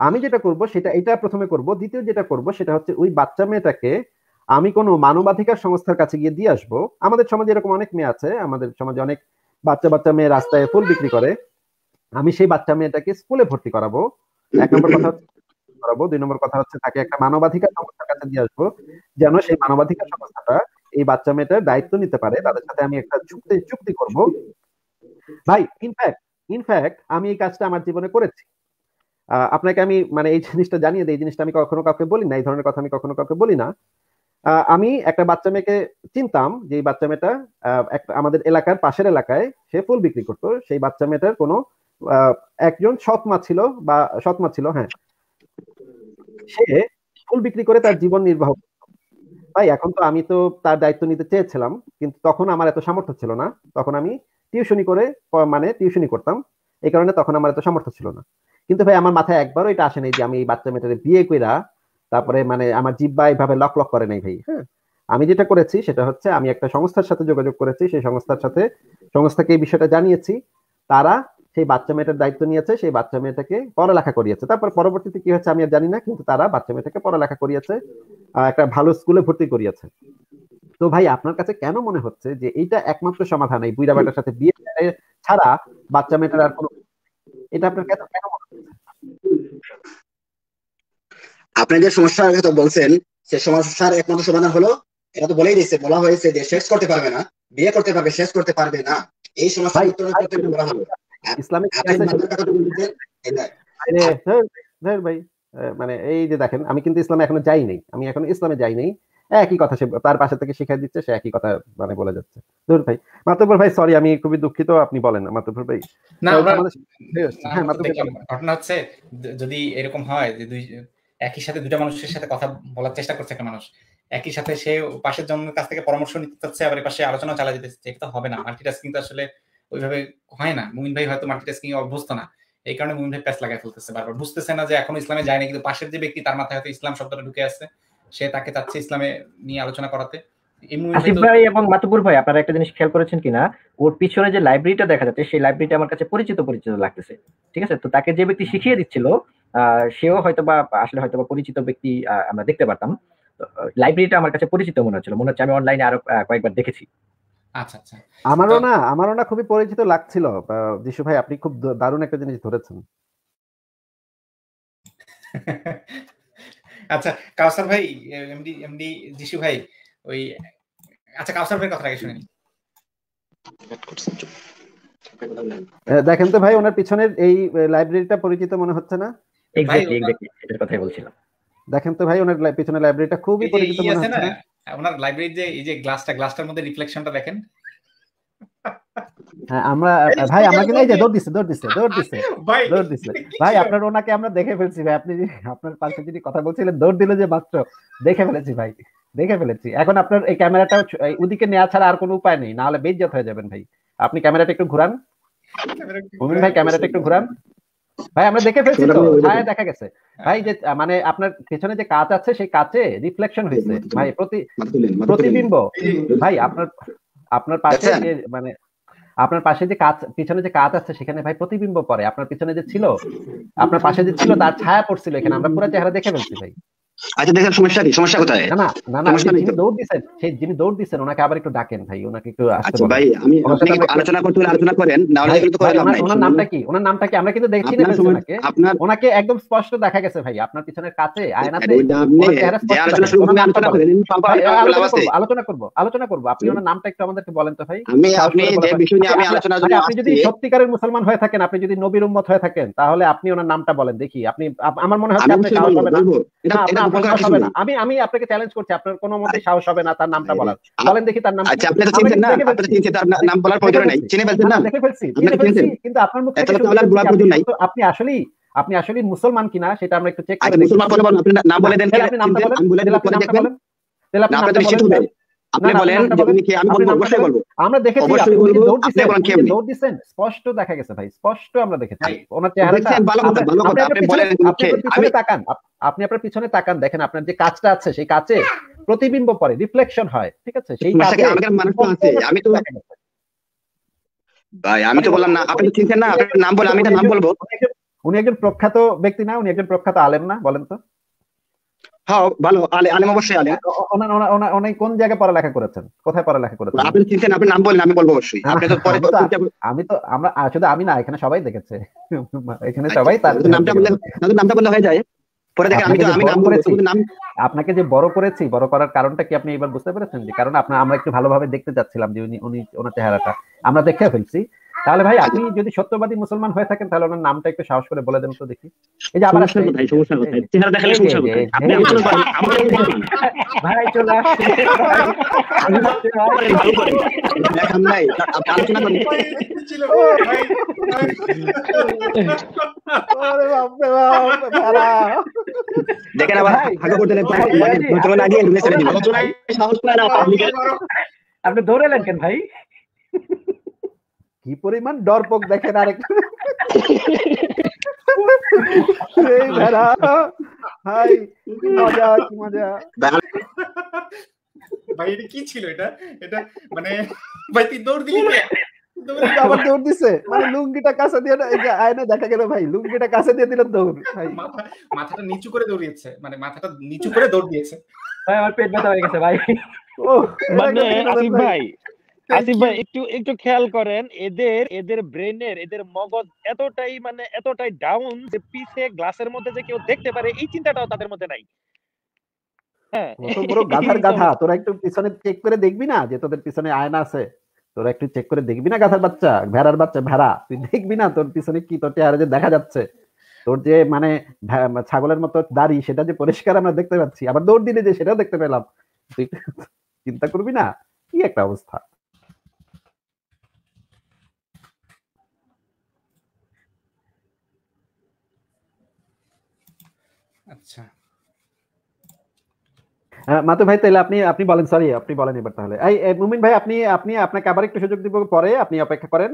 S2: আমি যেটা করব সেটা এটা প্রথমে করব দ্বিতীয় যেটা করব সেটা হচ্ছে ওই বাচ্চা মেয়েটাকে আমি কোনো মানবাধিকার সংস্থার কাছে গিয়ে দিয়ে আসবো আমাদের সমাজে এরকম অনেক মেয়ে আছে আমাদের সমাজে অনেক বাচ্চা বাচ্চা মেয়ে রাস্তায় ফুল বিক্রি করে আমি সেই বাচ্চা মেয়েটাকে স্কুলে ভর্তি করাবো এক নম্বর কথা করাবো দুই নম্বর কথা হচ্ছে তাকে একটা মানবাধিকার সংস্থার কাছে দিয়ে আসবো যেন সেই মানবাধিকার সংস্থাটা এই বাচ্চা মেয়েটার দায়িত্ব নিতে পারে তাদের সাথে আমি একটা চুক্তি চুক্তি করব ভাই ইনফ্যাক্ট ইনফ্যাক্ট আমি এই কাজটা আমার জীবনে করেছি আপনাকে আমি মানে এই জিনিসটা জানিয়ে দিই এই জিনিসটা আমি কখনো কাউকে বলি না এই ধরনের কথা আমি কখনো কাউকে বলি না আমি একটা বাচ্চা মেয়েকে চিনতাম যে বাচ্চা মেয়েটা আমাদের এলাকার পাশের এলাকায় সে ফুল বিক্রি করতো সেই বাচ্চা মেয়েটার কোনো একজন সৎ মা ছিল বা সৎ মা ছিল হ্যাঁ সে ফুল বিক্রি করে তার জীবন নির্বাহ ভাই এখন তো আমি তো তার দায়িত্ব নিতে চেয়েছিলাম কিন্তু তখন আমার এত সামর্থ্য ছিল না তখন আমি টিউশনি করে মানে টিউশনি করতাম এই কারণে তখন আমার এত সামর্থ্য ছিল না কিন্তু ভাই আমার মাথায় একবারও এটা আসে নাই যে আমি এই বাচ্চা মেয়েটাকে বিয়ে কইরা তারপরে মানে আমার জিব্বা এইভাবে লক লক করে নাই ভাই হ্যাঁ আমি যেটা করেছি সেটা হচ্ছে আমি একটা সংস্থার সাথে যোগাযোগ করেছি সেই সংস্থার সাথে সংস্থাকে এই বিষয়টা জানিয়েছি তারা সেই বাচ্চা মেয়েটার দায়িত্ব নিয়েছে সেই বাচ্চা মেয়েটাকে পড়ালেখা করিয়েছে তারপর পরবর্তীতে কি হচ্ছে আমি আর জানি না কিন্তু তারা বাচ্চা মেয়েটাকে পড়ালেখা করিয়েছে একটা ভালো স্কুলে ভর্তি করিয়েছে তো ভাই আপনার কাছে কেন মনে হচ্ছে যে এইটা একমাত্র সমাধান এই বুড়া বেটার সাথে বিয়ে ছাড়া বাচ্চা মেয়েটার আর কোনো এটা আপনার কেন কেন মনে হচ্ছে আপনি যে সমস্যার কথা বলছেন সে সমস্যার একমাত্র সমাধান হলো
S4: এটা তো বলেই দিয়েছে বলা হয়েছে যে শেষ করতে পারবে না বিয়ে করতে পারবে শেষ করতে পারবে না এই সমস্যা বলা হলো
S2: ভাই মানে এই যে দেখেন আমি কিন্তু ইসলামে এখনো যাই নাই আমি এখন ইসলামে যাই নাই একই কথা সে তার পাশে থেকে শিখাই দিচ্ছে সে একই কথা মানে বলে যাচ্ছে ধরুন ভাই মাতবর ভাই সরি আমি খুবই দুঃখিত আপনি বলেন মাতবর ভাই
S1: না হ্যাঁ, হ্যাঁ, ঘটনা হচ্ছে যদি এরকম হয় যে দুই একই সাথে দুটা মানুষের সাথে কথা বলার চেষ্টা করছে একটা মানুষ একই সাথে সে পাশের জনের কাছ থেকে পরামর্শ নিতে চাচ্ছে আবার পাশে আলোচনা চালা যেতে এটা হবে না মাল্টিটাস্কিং তো আসলে ওইভাবে হয় না মুমিন ভাই হয়তো মাল্টিটাস্কিং অভ্যস্ত না এই কারণে মুমিন ভাই প্যাস লাগাই ফেলতেছে বারবার বুঝতেছে না যে এখন ইসলামে যায় না কিন্তু পাশের যে ব্যক্তি তার মাথায় হয়তো ইসলাম শব্দটা ঢুকে আছে সে তাকে চাচ্ছে ইসলামে নিয়ে আলোচনা করাতে আসিফ ভাই
S2: এবং মাতুপুর ভাই আপনারা একটা জিনিস খেয়াল করেছেন কিনা ওর পিছনে যে লাইব্রেরিটা দেখা যাচ্ছে সেই লাইব্রেরিটা আমার কাছে পরিচিত পরিচিত লাগতেছে ঠিক আছে তো তাকে যে ব্যক্তি শিখিয়ে দিচ্ছিল সেও বা আসলে বা পরিচিত ব্যক্তি আমরা দেখতে পারতাম লাইব্রেরিটা আমার কাছে পরিচিত মনে হচ্ছিল মনে হচ্ছে আমি অনলাইনে আরো
S1: কয়েকবার দেখেছি আচ্ছা, আচ্ছা।
S2: আমারও না আমারও না খুবই পরিচিত লাগছিল যিশু ভাই আপনি খুব দারুণ একটা জিনিস ধরেছেন
S1: আচ্ছা কাউসার ভাই এমডি এমডি যিশু ভাই ওই আচ্ছা কাউসার ভাই কথা আগে
S2: দেখেন তো ভাই ওনার পিছনের এই লাইব্রেরিটা পরিচিত মনে হচ্ছে না কথাই বলছিলাম দেখেন তো ভাই ওনার পিছনে লাইব্রেরিটা খুবই পরিচিত মনে হচ্ছে
S1: হ্যাঁ, ওনার যে এই যে গ্লাসটা গ্লাসটার মধ্যে রিফ্লেকশনটা দেখেন
S2: হ্যাঁ, ভাই আপনার ওনাকে আমরা দেখে ভাই আপনি আপনার পাশে যদি কথা বলছিলেন দিলে যে দেখে ফেলেছি ভাই দেখে ফেলেছি এখন আপনার এই ক্যামেরাটা ওদিকে নেওয়া ছাড়া আর কোনো উপায় নেই নাহলে বেজ্জত হয়ে যাবেন ভাই আপনি ক্যামেরাটা একটু ঘুরান ভাই ক্যামেরাটা একটু ঘুরান ভাই আমরা দেখে ফেলছি তো ছায়া দেখা গেছে ভাই যে মানে আপনার পেছনে যে কাঁচ আছে সেই কাঁচে রিফ্লেকশন হয়েছে ভাই প্রতি প্রতিবিম্ব ভাই আপনার আপনার পাশে আচ্ছা। যে মানে আপনার পাশে যে কাজ পিছনে যে কাজ আছে সেখানে ভাই প্রতিবিম্ব পড়ে আপনার পিছনে যে ছিল আপনার পাশে যে ছিল তার ছায়া পড়ছিল এখানে আমরা পুরো চেহারা দেখে ফেলছি ভাই আচ্ছা দেখেন সমস্যা কি সমস্যা কোথায় না না না না যিনি দৌড় দিছেন সেই যিনি দৌড় দিছেন ওনাকে আবার একটু ডাকেন ভাই ওনাকে একটু আসতে আচ্ছা ভাই আমি আপনি আলোচনা করতে হলে আলোচনা করেন না হলে তো করেন না ওনার নামটা কি ওনার নামটা কি আমরা কিন্তু দেখছি না ওনাকে আপনার ওনাকে একদম স্পষ্ট দেখা গেছে ভাই আপনার পিছনের কাছে আয়নাতে আপনি আলোচনা শুরু করবেন আলোচনা করেন আলোচনা করব আলোচনা করব আপনি ওনার নামটা একটু আমাদেরকে বলেন তো ভাই আমি আপনি যে বিষয় নিয়ে আমি আচ্ছা, আলোচনা আচ্ছা, করব আপনি যদি সত্যিকারের মুসলমান হয়ে থাকেন আপনি যদি নবীর উম্মত হয়ে থাকেন তাহলে আপনি ওনার নামটা বলেন দেখি আপনি আমার
S3: মনে হয় আপনি কাউকে পাবেন না
S2: আমি আমি আপনাকে চ্যালেঞ্জ করছি আপনার কোনো মতে সাহস হবে না তার নামটা বলার বলেন দেখি তার নাম আচ্ছা আপনি তো চিনতেন না আপনি চিনতে তার নাম বলার প্রয়োজন নাই চিনে ফেলছেন না হ্যাঁ, দেখে ফেলছি কিন্তু আপনার মুখে এত বলার গোলা প্রয়োজন নাই আপনি আসলেই আপনি আসলে মুসলমান কিনা সেটা আমরা একটু চেক করে আচ্ছা, মুসলমান বলে আপনি নাম বলে দেন আপনি বলে দিলাম পরে দেখবেন
S3: তাহলে আপনি নামটা বলেন
S2: আপনি বলেন আমি বলবো অবশ্যই বলবো আমরা দেখেছি দৌড় দৌড় স্পষ্ট দেখা গেছে ভাই স্পষ্ট আমরা দেখেছি ওনার চেহারাটা ভালো কথা ভালো কথা আপনি বলেন আমি তাকান আপনি আপনার পিছনে তাকান দেখেন আপনার যে আছে সেই প্রতিবিম্ব পড়ে রিফ্লেকশন হয় ঠিক আছে সেই আমাদের মানুষ আছে আমি তো ভাই আমি তো বললাম না আপনি চিনছেন না আপনার নাম বলে আমি তো নাম বলবো উনি একজন প্রখ্যাত ব্যক্তি না উনি একজন প্রখ্যাত আলেম না বলেন তো হ্যাঁ ভালো আলেম অবশ্যই আলেম কোন জায়গায় পড়ালেখা করেছেন কোথায় পড়ালেখা করেছেন আপনি আপনি নাম আমি বলবো অবশ্যই আপনি তো পরে আমি তো আমরা শুধু আমি না এখানে সবাই দেখেছে এখানে আচ্ছা, সবাই তার নামটা বললে নামটা বললে হয়ে যায় পরে আমি তো আমি নাম আপনাকে যে বড় করেছি বড় করার কারণটা কি আপনি এবার বুঝতে পেরেছেন যে কারণ আপনার আমরা একটু ভালোভাবে দেখতে যাচ্ছিলাম যে উনি উনি ওনার চেহারাটা আমরা দেখে ফেলছি তাহলে ভাই আপনি যদি সত্যবাদী মুসলমান হয়ে থাকেন তাহলে ওনার নামটা একটু সাহস করে বলে দেন তো দেখি এই যে আবার আসলে কোথায় সমস্যা কোথায় চেহারা
S1: দেখালে সমস্যা
S4: কোথায় আপনি দৌড়ালেন ভাই চলে আসুন আমি ভালো দেখান নাই
S2: ছিল ভাই আরে বাপ রে বাপ
S4: দেখেন আবার ভাগ মানে না
S2: সাহস না আপনি ধরে কেন ভাই কি পরিমাণ ডরপক দেখেন আরেকটা হাই মজা
S1: কি ছিল এটা মানে ভাই দৌড় আবার দৌড়
S2: মানে লুঙ্গিটা দিয়ে দেখা ভাই লুঙ্গিটা দিয়ে ভাই
S1: মাথাটা নিচু করে দৌড়িয়েছে মানে মাথাটা নিচু করে দৌড় দিয়েছে
S3: ভাই আমার পেট ব্যথা হয়ে গেছে ভাই ও মানে ভাই আসিফ ভাই একটু একটু খেয়াল করেন এদের এদের ব্রেনের এদের মগজ এতটাই মানে এতটাই ডাউন যে পিছে গ্লাসের মধ্যে যে কেউ দেখতে পারে এই চিন্তাটাও তাদের মধ্যে নাই হ্যাঁ। গাধার গাধা
S2: তোরা একটু পিছনে চেক করে দেখবি না যে তোদের পিছনে আয়না আছে তোরা একটু চেক করে দেখবি না গাধার বাচ্চা ভেড়ার বাচ্চা ভেড়া তুই দেখবি না তোর পিছনে কি তোর চেহারা যে দেখা যাচ্ছে তোর যে মানে ছাগলের মতো দাড়ি সেটা যে পরিষ্কার আমরা দেখতে পাচ্ছি আবার দৌড় দিলে যে সেটাও দেখতে পেলাম চিন্তা করবি না কি একটা অবস্থা আচ্ছা মাতু ভাই তাহলে আপনি আপনি বলেন সরি আপনি বলেন এবার তাহলে এই মুমিন ভাই আপনি আপনি আপনাকে আবার একটু সুযোগ দিব পরে আপনি অপেক্ষা করেন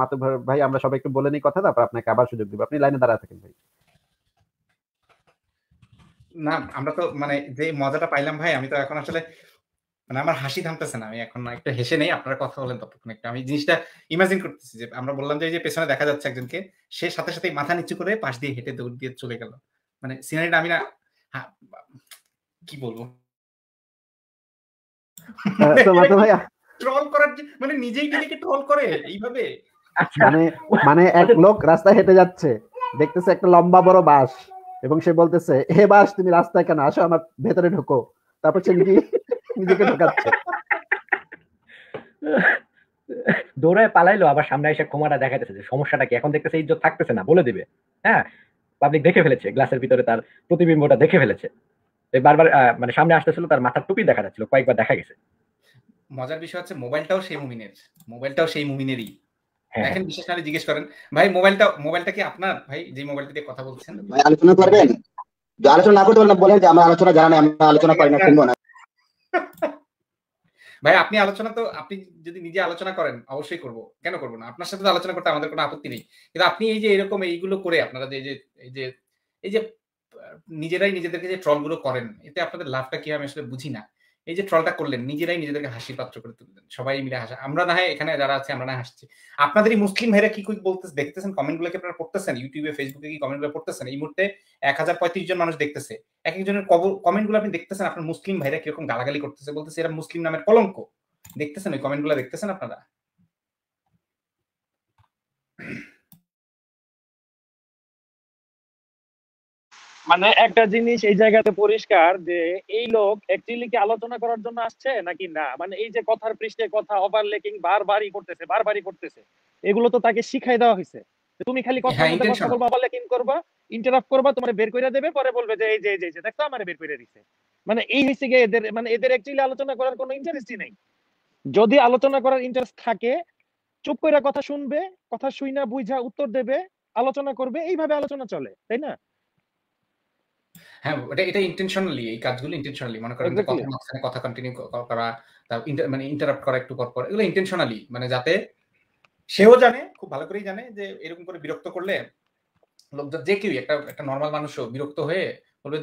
S2: মাতু ভাই আমরা সবাই একটু বলে নিই কথা তারপর আপনাকে আবার সুযোগ দিব আপনি লাইনে দাঁড়া থাকেন ভাই
S1: না আমরা তো মানে যে মজাটা পাইলাম ভাই আমি তো এখন আসলে মানে আমার হাসি থামতেছে না আমি এখন একটু হেসে নেই আপনারা কথা বলেন ততক্ষণ একটু আমি জিনিসটা ইমাজিন করতেছি যে আমরা বললাম যে পেছনে দেখা যাচ্ছে একজনকে সে সাথে সাথে মাথা নিচু করে পাশ দিয়ে হেঁটে দৌড় দিয়ে চলে গেল মানে সিনারিটা আমি না কি বলবো হ্যাঁ, ট্রল করার মানে নিজেই নিজেকে ট্রল করে এইভাবে
S2: আচ্ছা। মানে মানে এক লোক রাস্তায় হেঁটে যাচ্ছে দেখতেছে একটা লম্বা বড় বাস এবং সে বলতেছে হে বাস তুমি রাস্তায় কেন আসো আমার ভেতরে ঢোকো তারপর সে নিজেকে ঢোকাচ্ছে দৌড়ায় পালাইলো আবার সামনে এসে ক্ষমাটা দেখাইতেছে যে সমস্যাটা কি এখন দেখতেছে ইজ্জত থাকতেছে না বলে দিবে হ্যাঁ পাবলিক দেখে ফেলেছে গ্লাসের ভিতরে
S1: তার প্রতিবিম্বটা দেখে ফেলেছে বারবার মানে সামনে আসতেছিল তার মাথার টুপি দেখা যাচ্ছিল কয়েকবার দেখা গেছে মজার বিষয় হচ্ছে মোবাইলটাও সেই মুমিনের মোবাইলটাও সেই মুমিনেরই হ্যাঁ, দেখেন হ্যাঁ। বিশেষ করে জিজ্ঞেস করেন ভাই মোবাইলটা মোবাইলটা কি আপনার ভাই যে মোবাইলটা দিয়ে কথা বলছেন ভাই
S4: আলোচনা করবেন আলোচনা না করতে বলেন যে আমার আলোচনা জানা নাই আমি আলোচনা করি না শুনবো না
S1: ভাই আপনি আলোচনা তো আপনি যদি নিজে আলোচনা করেন অবশ্যই করব কেন করব না আপনার সাথে তো আলোচনা করতে আমাদের কোনো আপত্তি নেই কিন্তু আপনি এই যে এরকম এইগুলো করে আপনারা যে এই যে এই যে নিজেরাই নিজেদেরকে যে ট্রল গুলো করেন এতে আপনাদের লাভটা কি আমি আসলে বুঝি না এই যে ট্রলটা করলেন নিজেরাই নিজেদেরকে হাসির পাত্র করে তুললেন সবাই মিলে হাসা আমরা না হয় এখানে যারা আছে আমরা না হাসছি আপনাদের এই মুসলিম ভাইরা কি কি বলতে দেখতেছেন কমেন্ট গুলোকে আপনারা পড়তেছেন ইউটিউবে ফেসবুকে কি কমেন্ট গুলো পড়তেছেন এই মুহূর্তে এক হাজার পঁয়ত্রিশ জন মানুষ দেখতেছে এক একজনের কমেন্ট গুলো আপনি দেখতেছেন আপনার মুসলিম ভাইরা কিরকম গালাগালি করতেছে বলতেছে এরা
S3: মুসলিম নামের কলঙ্ক দেখতেছেন ওই কমেন্ট গুলো দেখতেছেন আপনারা মানে একটা জিনিস এই জায়গাতে পরিষ্কার যে এই লোক অ্যাকচুয়ালি কি আলোচনা করার জন্য আসছে নাকি না মানে এই যে কথার পৃষ্ঠে কথা ওভারলেকিং বারবারই করতেছে বারবারই করতেছে এগুলো তো তাকে শিখাই দেওয়া হয়েছে তুমি খালি কথা হ্যাঁ, বলতে কথা বলবা ওভারলেকিং করবা ইন্টারাপ্ট করবা তোমার বের কইরা দেবে পরে বলবে যে এই যে এই যে দেখো আমারে বের কইরা দিছে মানে এই হইছে গিয়ে এদের মানে এদের অ্যাকচুয়ালি আলোচনা করার কোনো ইন্টারেস্টই নাই যদি আলোচনা করার ইন্টারেস্ট থাকে চুপ কইরা কথা শুনবে কথা শুইনা না বুঝা উত্তর দেবে আলোচনা করবে এইভাবে আলোচনা চলে তাই না
S1: হ্যাঁ এটা এটা ইন্টেনশনালি এই কাজগুলো ইন্টেনশনালি মনে করেন কথা কথা কন্টিনিউ করা তারপর মানে ইন্টারাপ্ট করা একটু পর পর এগুলো ইন্টেনশনালি মানে যাতে সেও জানে খুব ভালো করেই জানে যে এরকম করে বিরক্ত করলে লোকজন যে কেউ একটা একটা নর্মাল মানুষও বিরক্ত হয়ে বলবে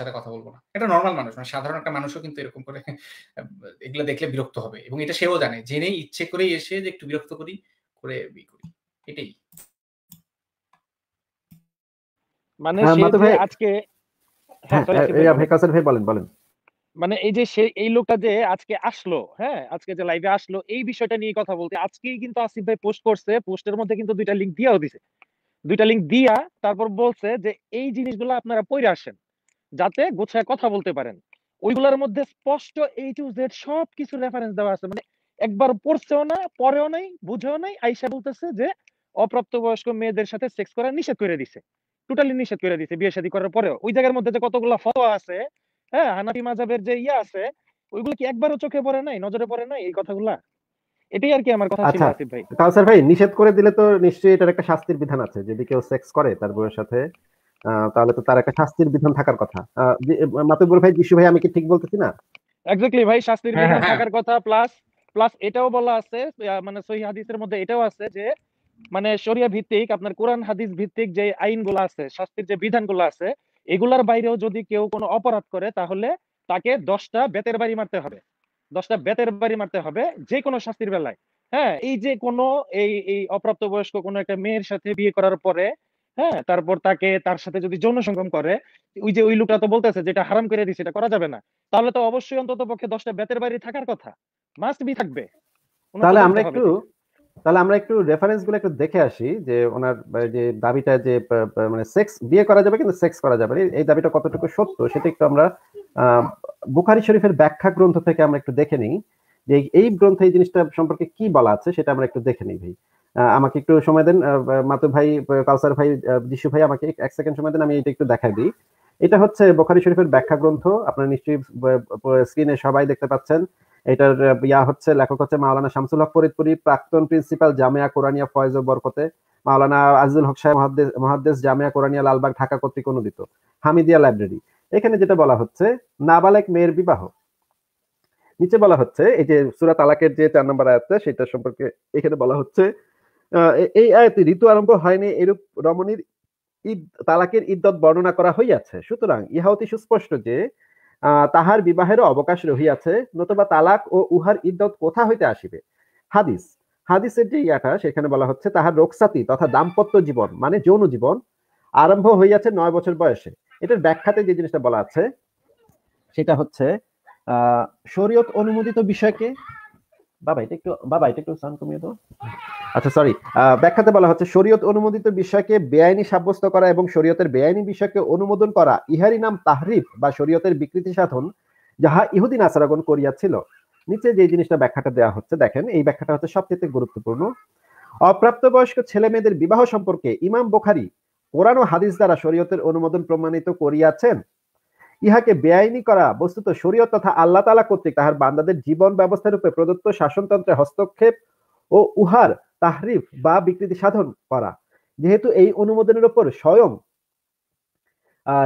S1: সাথে কথা বলবো না এটা নর্মাল মানুষ মানে সাধারণ একটা মানুষও কিন্তু এরকম করে এগুলো দেখলে বিরক্ত হবে এবং এটা সেও জানে জেনে ইচ্ছে করেই এসে যে একটু বিরক্ত করি করে করি এটাই
S3: মানে হ্যাঁ, আজকে হ্যাঁ, মানে এই যে সে এই লোকটা যে আজকে আসলো হ্যাঁ আজকে যে লাইভে আসলো এই বিষয়টা নিয়ে কথা বলতে আজকেই কিন্তু আসিফ ভাই পোস্ট করছে পোস্টের মধ্যে কিন্তু দুইটা লিংক দিছে দুইটা লিংক দিয়া তারপর বলছে যে এই জিনিসগুলো আপনারা পড়ে আসেন যাতে গোছায় কথা বলতে পারেন ওইগুলোর মধ্যে স্পষ্ট এই টু জেড সব কিছু রেফারেন্স দেওয়া আছে মানে একবার পড়ছেও না পরেও নাই বুঝেও নাই আইসা বলতেছে যে অপ্রাপ্ত বয়স্ক মেয়েদের সাথে সেক্স করা নিষেধ করে দিছে টোটালি নিষেধ করে দিয়েছে বিয়ে শাদী করার পরেও ওই জায়গার মধ্যে যে কতগুলো ফটো আছে হ্যাঁ হানাফি মাজাবের যে ইয়ে আছে ওইগুলো কি একবারও চোখে পড়ে নাই নজরে পড়ে নাই এই কথাগুলা এটাই আর কি আমার কথা আচ্ছা,
S2: ভাই নিষেধ করে দিলে তো নিশ্চয়ই এটার একটা শাস্তির বিধান আছে যদি কেউ সেক্স করে তার বউয়ের সাথে তাহলে তো তার একটা শাস্তির বিধান থাকার কথা মাতুবুল ভাই যিশু ভাই আমি কি ঠিক বলতেছি না
S3: এক্স্যাক্টলি ভাই শাস্তির হ্যাঁ, বিধান হ্যাঁ, হ্যাঁ। থাকার কথা প্লাস প্লাস এটাও বলা আছে মানে সহি হাদিসের মধ্যে এটাও আছে যে মানে শরিয়া ভিত্তিক আপনার কোরআন হাদিস ভিত্তিক যে আইনগুলো আছে শাস্তির যে বিধানগুলো আছে এগুলার বাইরেও যদি কেউ কোনো অপরাধ করে তাহলে তাকে দশটা বেতের বাড়ি মারতে হবে দশটা বেতের বাড়ি মারতে হবে যে কোনো শাস্তির বেলায় হ্যাঁ এই যে কোনো এই এই অপ্রাপ্ত বয়স্ক কোনো একটা মেয়ের সাথে বিয়ে করার পরে হ্যাঁ তারপর তাকে তার সাথে যদি যৌন সঙ্গম করে ওই যে ওই লোকটা তো বলতেছে যেটা হারাম করে দিছে এটা করা যাবে না তাহলে তো অবশ্যই অন্তত পক্ষে দশটা বেতের বাড়ি থাকার কথা মাস্ট বি থাকবে তাহলে আমরা একটু
S2: তাহলে আমরা একটু রেফারেন্স গুলো একটু দেখে আসি যে ওনার মানে যে দাবিটা যে মানে সেক্স বিয়ে করা যাবে কিন্তু সেক্স করা যাবে এই দাবিটা কতটুকু সত্য সেটা একটু আমরা বুখারি শরীফের ব্যাখ্যা গ্রন্থ থেকে আমরা একটু দেখে নিই যে এই গ্রন্থে এই জিনিসটা সম্পর্কে কি বলা আছে সেটা আমরা একটু দেখে নিই ভাই আমাকে একটু সময় দেন মাতু ভাই কালসার ভাই যিশু ভাই আমাকে এক সেকেন্ড সময় দেন আমি এটা একটু দেখাই দিই এটা হচ্ছে বোখারি শরীফের ব্যাখ্যা গ্রন্থ আপনারা নিশ্চয়ই স্ক্রিনে সবাই দেখতে পাচ্ছেন এটার ইয়া হচ্ছে লেখক হচ্ছে মাওলানা শামসুল হক ফরিদপুরি প্রাক্তন প্রিন্সিপাল জামিয়া কোরআনিয়া ফয়েজ বরকতে মাওলানা আজিজুল হক সাহেব মহাদ্দেশ জামিয়া কোরআনিয়া লালবাগ ঢাকা কর্তৃক অনুদিত হামিদিয়া লাইব্রেরি এখানে যেটা বলা হচ্ছে নাবালেক মেয়ের বিবাহ নিচে বলা হচ্ছে এই যে সুরাত আলাকের যে চার নম্বর আয়াতটা সেটা সম্পর্কে এখানে বলা হচ্ছে এই আয়াতে ঋতু আরম্ভ হয়নি এরূপ রমণীর ঈদ তালাকের ইদ্যত বর্ণনা করা হইয়াছে সুতরাং ইহা অতি সুস্পষ্ট যে তাহার বিবাহেরও অবকাশ রহিয়াছে নতুবা তালাক ও উহার ইদ্যত কোথা হইতে আসিবে হাদিস হাদিসের যে ইয়াটা সেখানে বলা হচ্ছে তাহার রোকসাতি তথা দাম্পত্য জীবন মানে যৌন জীবন আরম্ভ হইয়াছে নয় বছর বয়সে এটার ব্যাখ্যাতে যে জিনিসটা বলা আছে সেটা হচ্ছে আহ শরীয়ত অনুমোদিত বিষয়কে বাবা এটা একটু বাবা এটা একটু সাউন্ড কমিয়ে দাও আচ্ছা সরি ব্যাখ্যাতে বলা হচ্ছে শরীয়ত অনুমোদিত বিষয়কে বেআইনি সাব্যস্ত করা এবং শরীয়তের বেআইনি বিষয়কে অনুমোদন করা ইহারই নাম তাহরিফ বা শরীয়তের বিকৃতি সাধন যাহা ইহুদিন আচারাগণ করিয়াছিল নিচে যে জিনিসটা ব্যাখ্যাটা দেওয়া হচ্ছে দেখেন এই ব্যাখ্যাটা হচ্ছে সবচেয়ে গুরুত্বপূর্ণ অপ্রাপ্তবয়স্ক ছেলে মেয়েদের বিবাহ সম্পর্কে ইমাম বোখারি কোরআন ও হাদিস দ্বারা শরীয়তের অনুমোদন প্রমাণিত করিয়াছেন ইহাকে বেআইনি করা বস্তুত শরীয়ত তথা আল্লাহ তালা কর্তৃক তাহার বান্দাদের জীবন ব্যবস্থা রূপে প্রদত্ত শাসনতন্ত্রে হস্তক্ষেপ ও উহার তাহরিফ বা বিকৃতি সাধন করা যেহেতু এই অনুমোদনের উপর স্বয়ং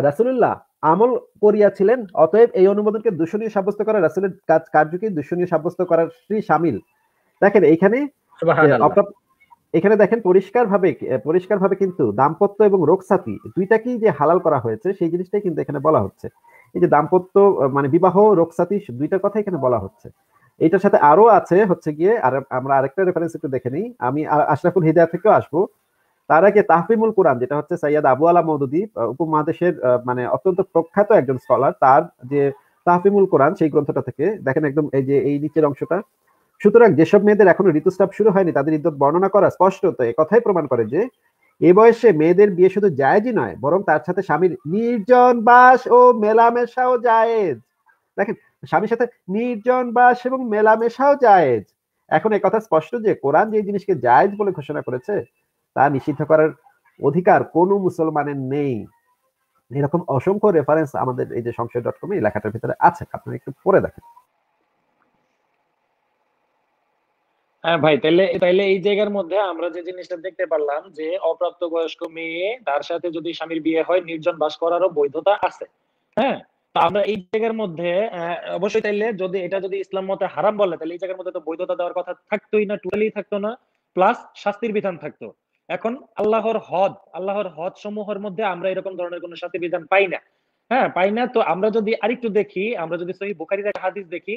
S2: রাসুলুল্লাহ আমল করিয়াছিলেন অতএব এই অনুমোদনকে দূষণীয় সাব্যস্ত করা রাসুলের কাজ কার্যকে দূষণীয় সাব্যস্ত করার শ্রী সামিল দেখেন এইখানে এখানে দেখেন পরিষ্কার ভাবে পরিষ্কার ভাবে কিন্তু দাম্পত্য এবং রোগসাতি দুইটাকেই যে হালাল করা হয়েছে সেই জিনিসটাই কিন্তু এখানে বলা হচ্ছে এই যে দাম্পত্য মানে বিবাহ রোগসাতি দুইটা কথা এখানে বলা হচ্ছে এটার সাথে আরো আছে হচ্ছে গিয়ে আর আমরা আরেকটা রেফারেন্স একটু দেখে নিই আমি আশরাফুল হিদায়া থেকেও আসবো তার আগে তাহফিমুল কোরআন যেটা হচ্ছে সৈয়দ আবু আলা মৌদুদি উপমহাদেশের মানে অত্যন্ত প্রখ্যাত একজন স্কলার তার যে তাহফিমুল কোরআন সেই গ্রন্থটা থেকে দেখেন একদম এই যে এই নিচের অংশটা সুতরাং যেসব মেয়েদের এখনো ঋতুস্রাব শুরু হয়নি তাদের ইদ্যত বর্ণনা করা স্পষ্টত এ কথাই প্রমাণ করে যে এ বয়সে মেয়েদের বিয়ে শুধু জায়েজই নয় বরং তার সাথে স্বামীর নির্জন বাস ও মেলামেশাও জায়েজ দেখেন স্বামীর সাথে নির্জন বাস এবং মেলামেশাও জায়েজ এখন কথা স্পষ্ট যে কোরআন যে জিনিসকে জায়েজ বলে ঘোষণা করেছে তা নিষিদ্ধ করার অধিকার কোনো মুসলমানের নেই এরকম অসংখ্য রেফারেন্স আমাদের এই যে সংসদ ডট কমে এই লেখাটার ভিতরে আছে আপনারা একটু পড়ে দেখেন
S3: হ্যাঁ ভাই তাহলে তাহলে এই জায়গার মধ্যে আমরা যে জিনিসটা দেখতে পারলাম যে অপ্রাপ্ত বয়স্ক মেয়ে তার সাথে যদি স্বামীর বিয়ে হয় নির্জন বাস করারও বৈধতা আছে হ্যাঁ আমরা এই জায়গার মধ্যে অবশ্যই তাইলে যদি এটা যদি ইসলাম মতে হারাম বলে তাহলে এই জায়গার মধ্যে তো বৈধতা দেওয়ার কথা থাকতোই না টোটালি থাকতো না প্লাস শাস্তির বিধান থাকতো এখন আল্লাহর হদ আল্লাহর হদ সমূহের মধ্যে আমরা এরকম ধরনের কোনো শাস্তির বিধান পাই না হ্যাঁ পাই না তো আমরা যদি আরেকটু দেখি আমরা যদি সহি বুখারির হাদিস দেখি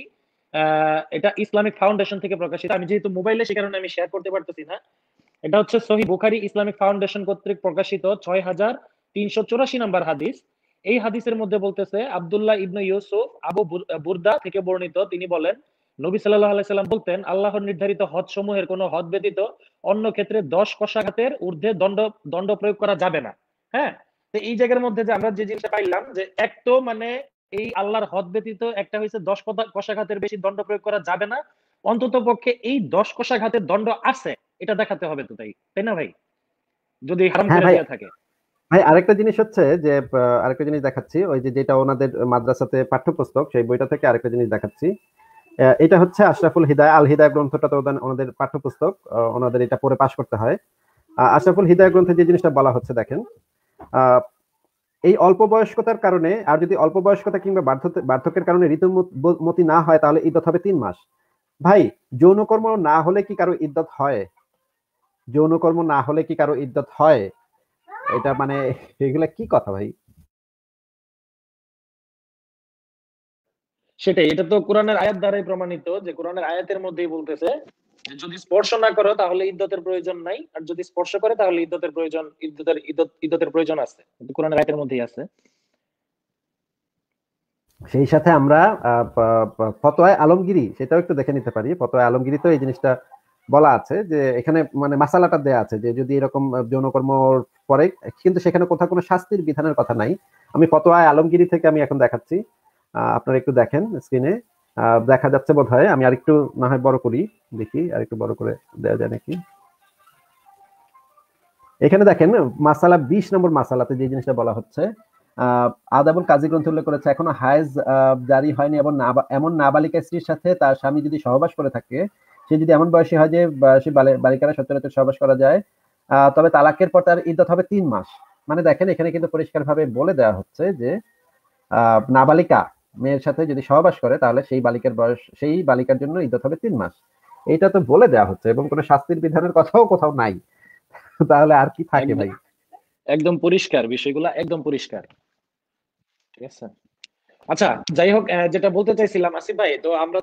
S3: এটা ইসলামিক ফাউন্ডেশন থেকে প্রকাশিত আমি যেহেতু মোবাইলে সে কারণে আমি শেয়ার করতে পারতেছি না এটা হচ্ছে সহি বুখারি ইসলামিক ফাউন্ডেশন কর্তৃক প্রকাশিত ছয় হাজার তিনশো চৌরাশি নাম্বার হাদিস এই হাদিসের মধ্যে বলতেছে আবদুল্লাহ ইবনু ইউসুফ আবু বুর্দা থেকে বর্ণিত তিনি বলেন নবী সাল্লাহ আলাইসাল্লাম বলতেন আল্লাহর নির্ধারিত হদ সমূহের কোনো হদ ব্যতীত অন্য ক্ষেত্রে দশ কষাঘাতের ঊর্ধ্বে দণ্ড দণ্ড প্রয়োগ করা যাবে না হ্যাঁ তো এই জায়গার মধ্যে যে আমরা যে জিনিসটা পাইলাম যে এক তো মানে এই আল্লাহর হদ ব্যতীত একটা হয়েছে দশ কষাঘাতের বেশি দণ্ড প্রয়োগ করা যাবে না অন্তত পক্ষে এই দশ কষাঘাতের দণ্ড আছে এটা দেখাতে হবে তো তাই তাই না ভাই যদি হারাম হ্যাঁ করে দেওয়া থাকে
S2: ভাই আরেকটা জিনিস হচ্ছে যে আরেকটা জিনিস দেখাচ্ছি ওই যে যেটা ওনাদের মাদ্রাসাতে পাঠ্যপুস্তক সেই বইটা থেকে আরেকটা জিনিস দেখাচ্ছি এটা হচ্ছে আশরাফুল হিদায় আল হিদায় গ্রন্থটা তো ওনাদের পাঠ্যপুস্তক ওনাদের এটা পড়ে পাশ করতে হয় আশরাফুল হিদায় গ্রন্থে যে জিনিসটা বলা হচ্ছে দেখেন এই অল্প বয়স্কতার কারণে আর যদি অল্প বয়স্কতা কিংবা বার্ধক্যের কারণে ঋতুমতি না হয় তাহলে ইদ্যত হবে তিন মাস ভাই যৌনকর্ম না হলে কি কারো ইদ্যত হয় যৌনকর্ম না হলে কি কারো ইদ্যত হয় এটা মানে এগুলো কি কথা ভাই
S3: সেটাই এটা তো কোরআনের আয়াত দ্বারাই প্রমাণিত যে কোরআনের আয়াতের মধ্যেই বলতেছে যদি স্পর্শ না করো তাহলে ইদ্দতের প্রয়োজন নাই আর যদি স্পর্শ করে তাহলে ইদ্দতের প্রয়োজন ইদ্দতের ইদ্দতের প্রয়োজন আছে কিন্তু কোরআন আয়াতের মধ্যেই আছে
S2: সেই সাথে আমরা ফতোয়ায় আলমগিরি সেটাও একটু দেখে নিতে পারি ফতোয়ায় আলমগিরি তো এই জিনিসটা বলা আছে যে এখানে মানে মাসালাটা দেয়া আছে যে যদি এরকম যৌনকর্ম পরে কিন্তু সেখানে কোথাও কোনো শাস্তির বিধানের কথা নাই আমি ফতোয়ায় আলমগিরি থেকে আমি এখন দেখাচ্ছি আপনারা একটু দেখেন স্ক্রিনে দেখা যাচ্ছে বোধ হয় আমি আরেকটু না হয় বড় করি দেখি আরেকটু বড় করে দেওয়া যায় নাকি এখানে দেখেন মাসালা বিশ নম্বর মাসালাতে যে জিনিসটা বলা হচ্ছে আদাবুল কাজী গ্রন্থ উল্লেখ করেছে এখনো হায়েজ জারি হয়নি এবং এমন নাবালিকা স্ত্রীর সাথে তার স্বামী যদি সহবাস করে থাকে সে যদি এমন বয়সী হয় যে সে বালিকারা সচরাচর সহবাস করা যায় তবে তালাকের পর তার ইদ্যত হবে তিন মাস মানে দেখেন এখানে কিন্তু পরিষ্কারভাবে বলে দেওয়া হচ্ছে যে নাবালিকা মেয়ের সাথে যদি সহবাস করে তাহলে সেই বালিকার বয়স সেই বালিকার জন্য ইদ্যত হবে তিন মাস এইটা তো বলে দেওয়া হচ্ছে এবং কোনো শাস্তির বিধানের কথাও কোথাও নাই তাহলে আর কি থাকে ভাই
S3: একদম পরিষ্কার বিষয়গুলো একদম পরিষ্কার ঠিক আছে আচ্ছা যাই হোক যেটা বলতে চাইছিলাম আসিফ ভাই তো আমরা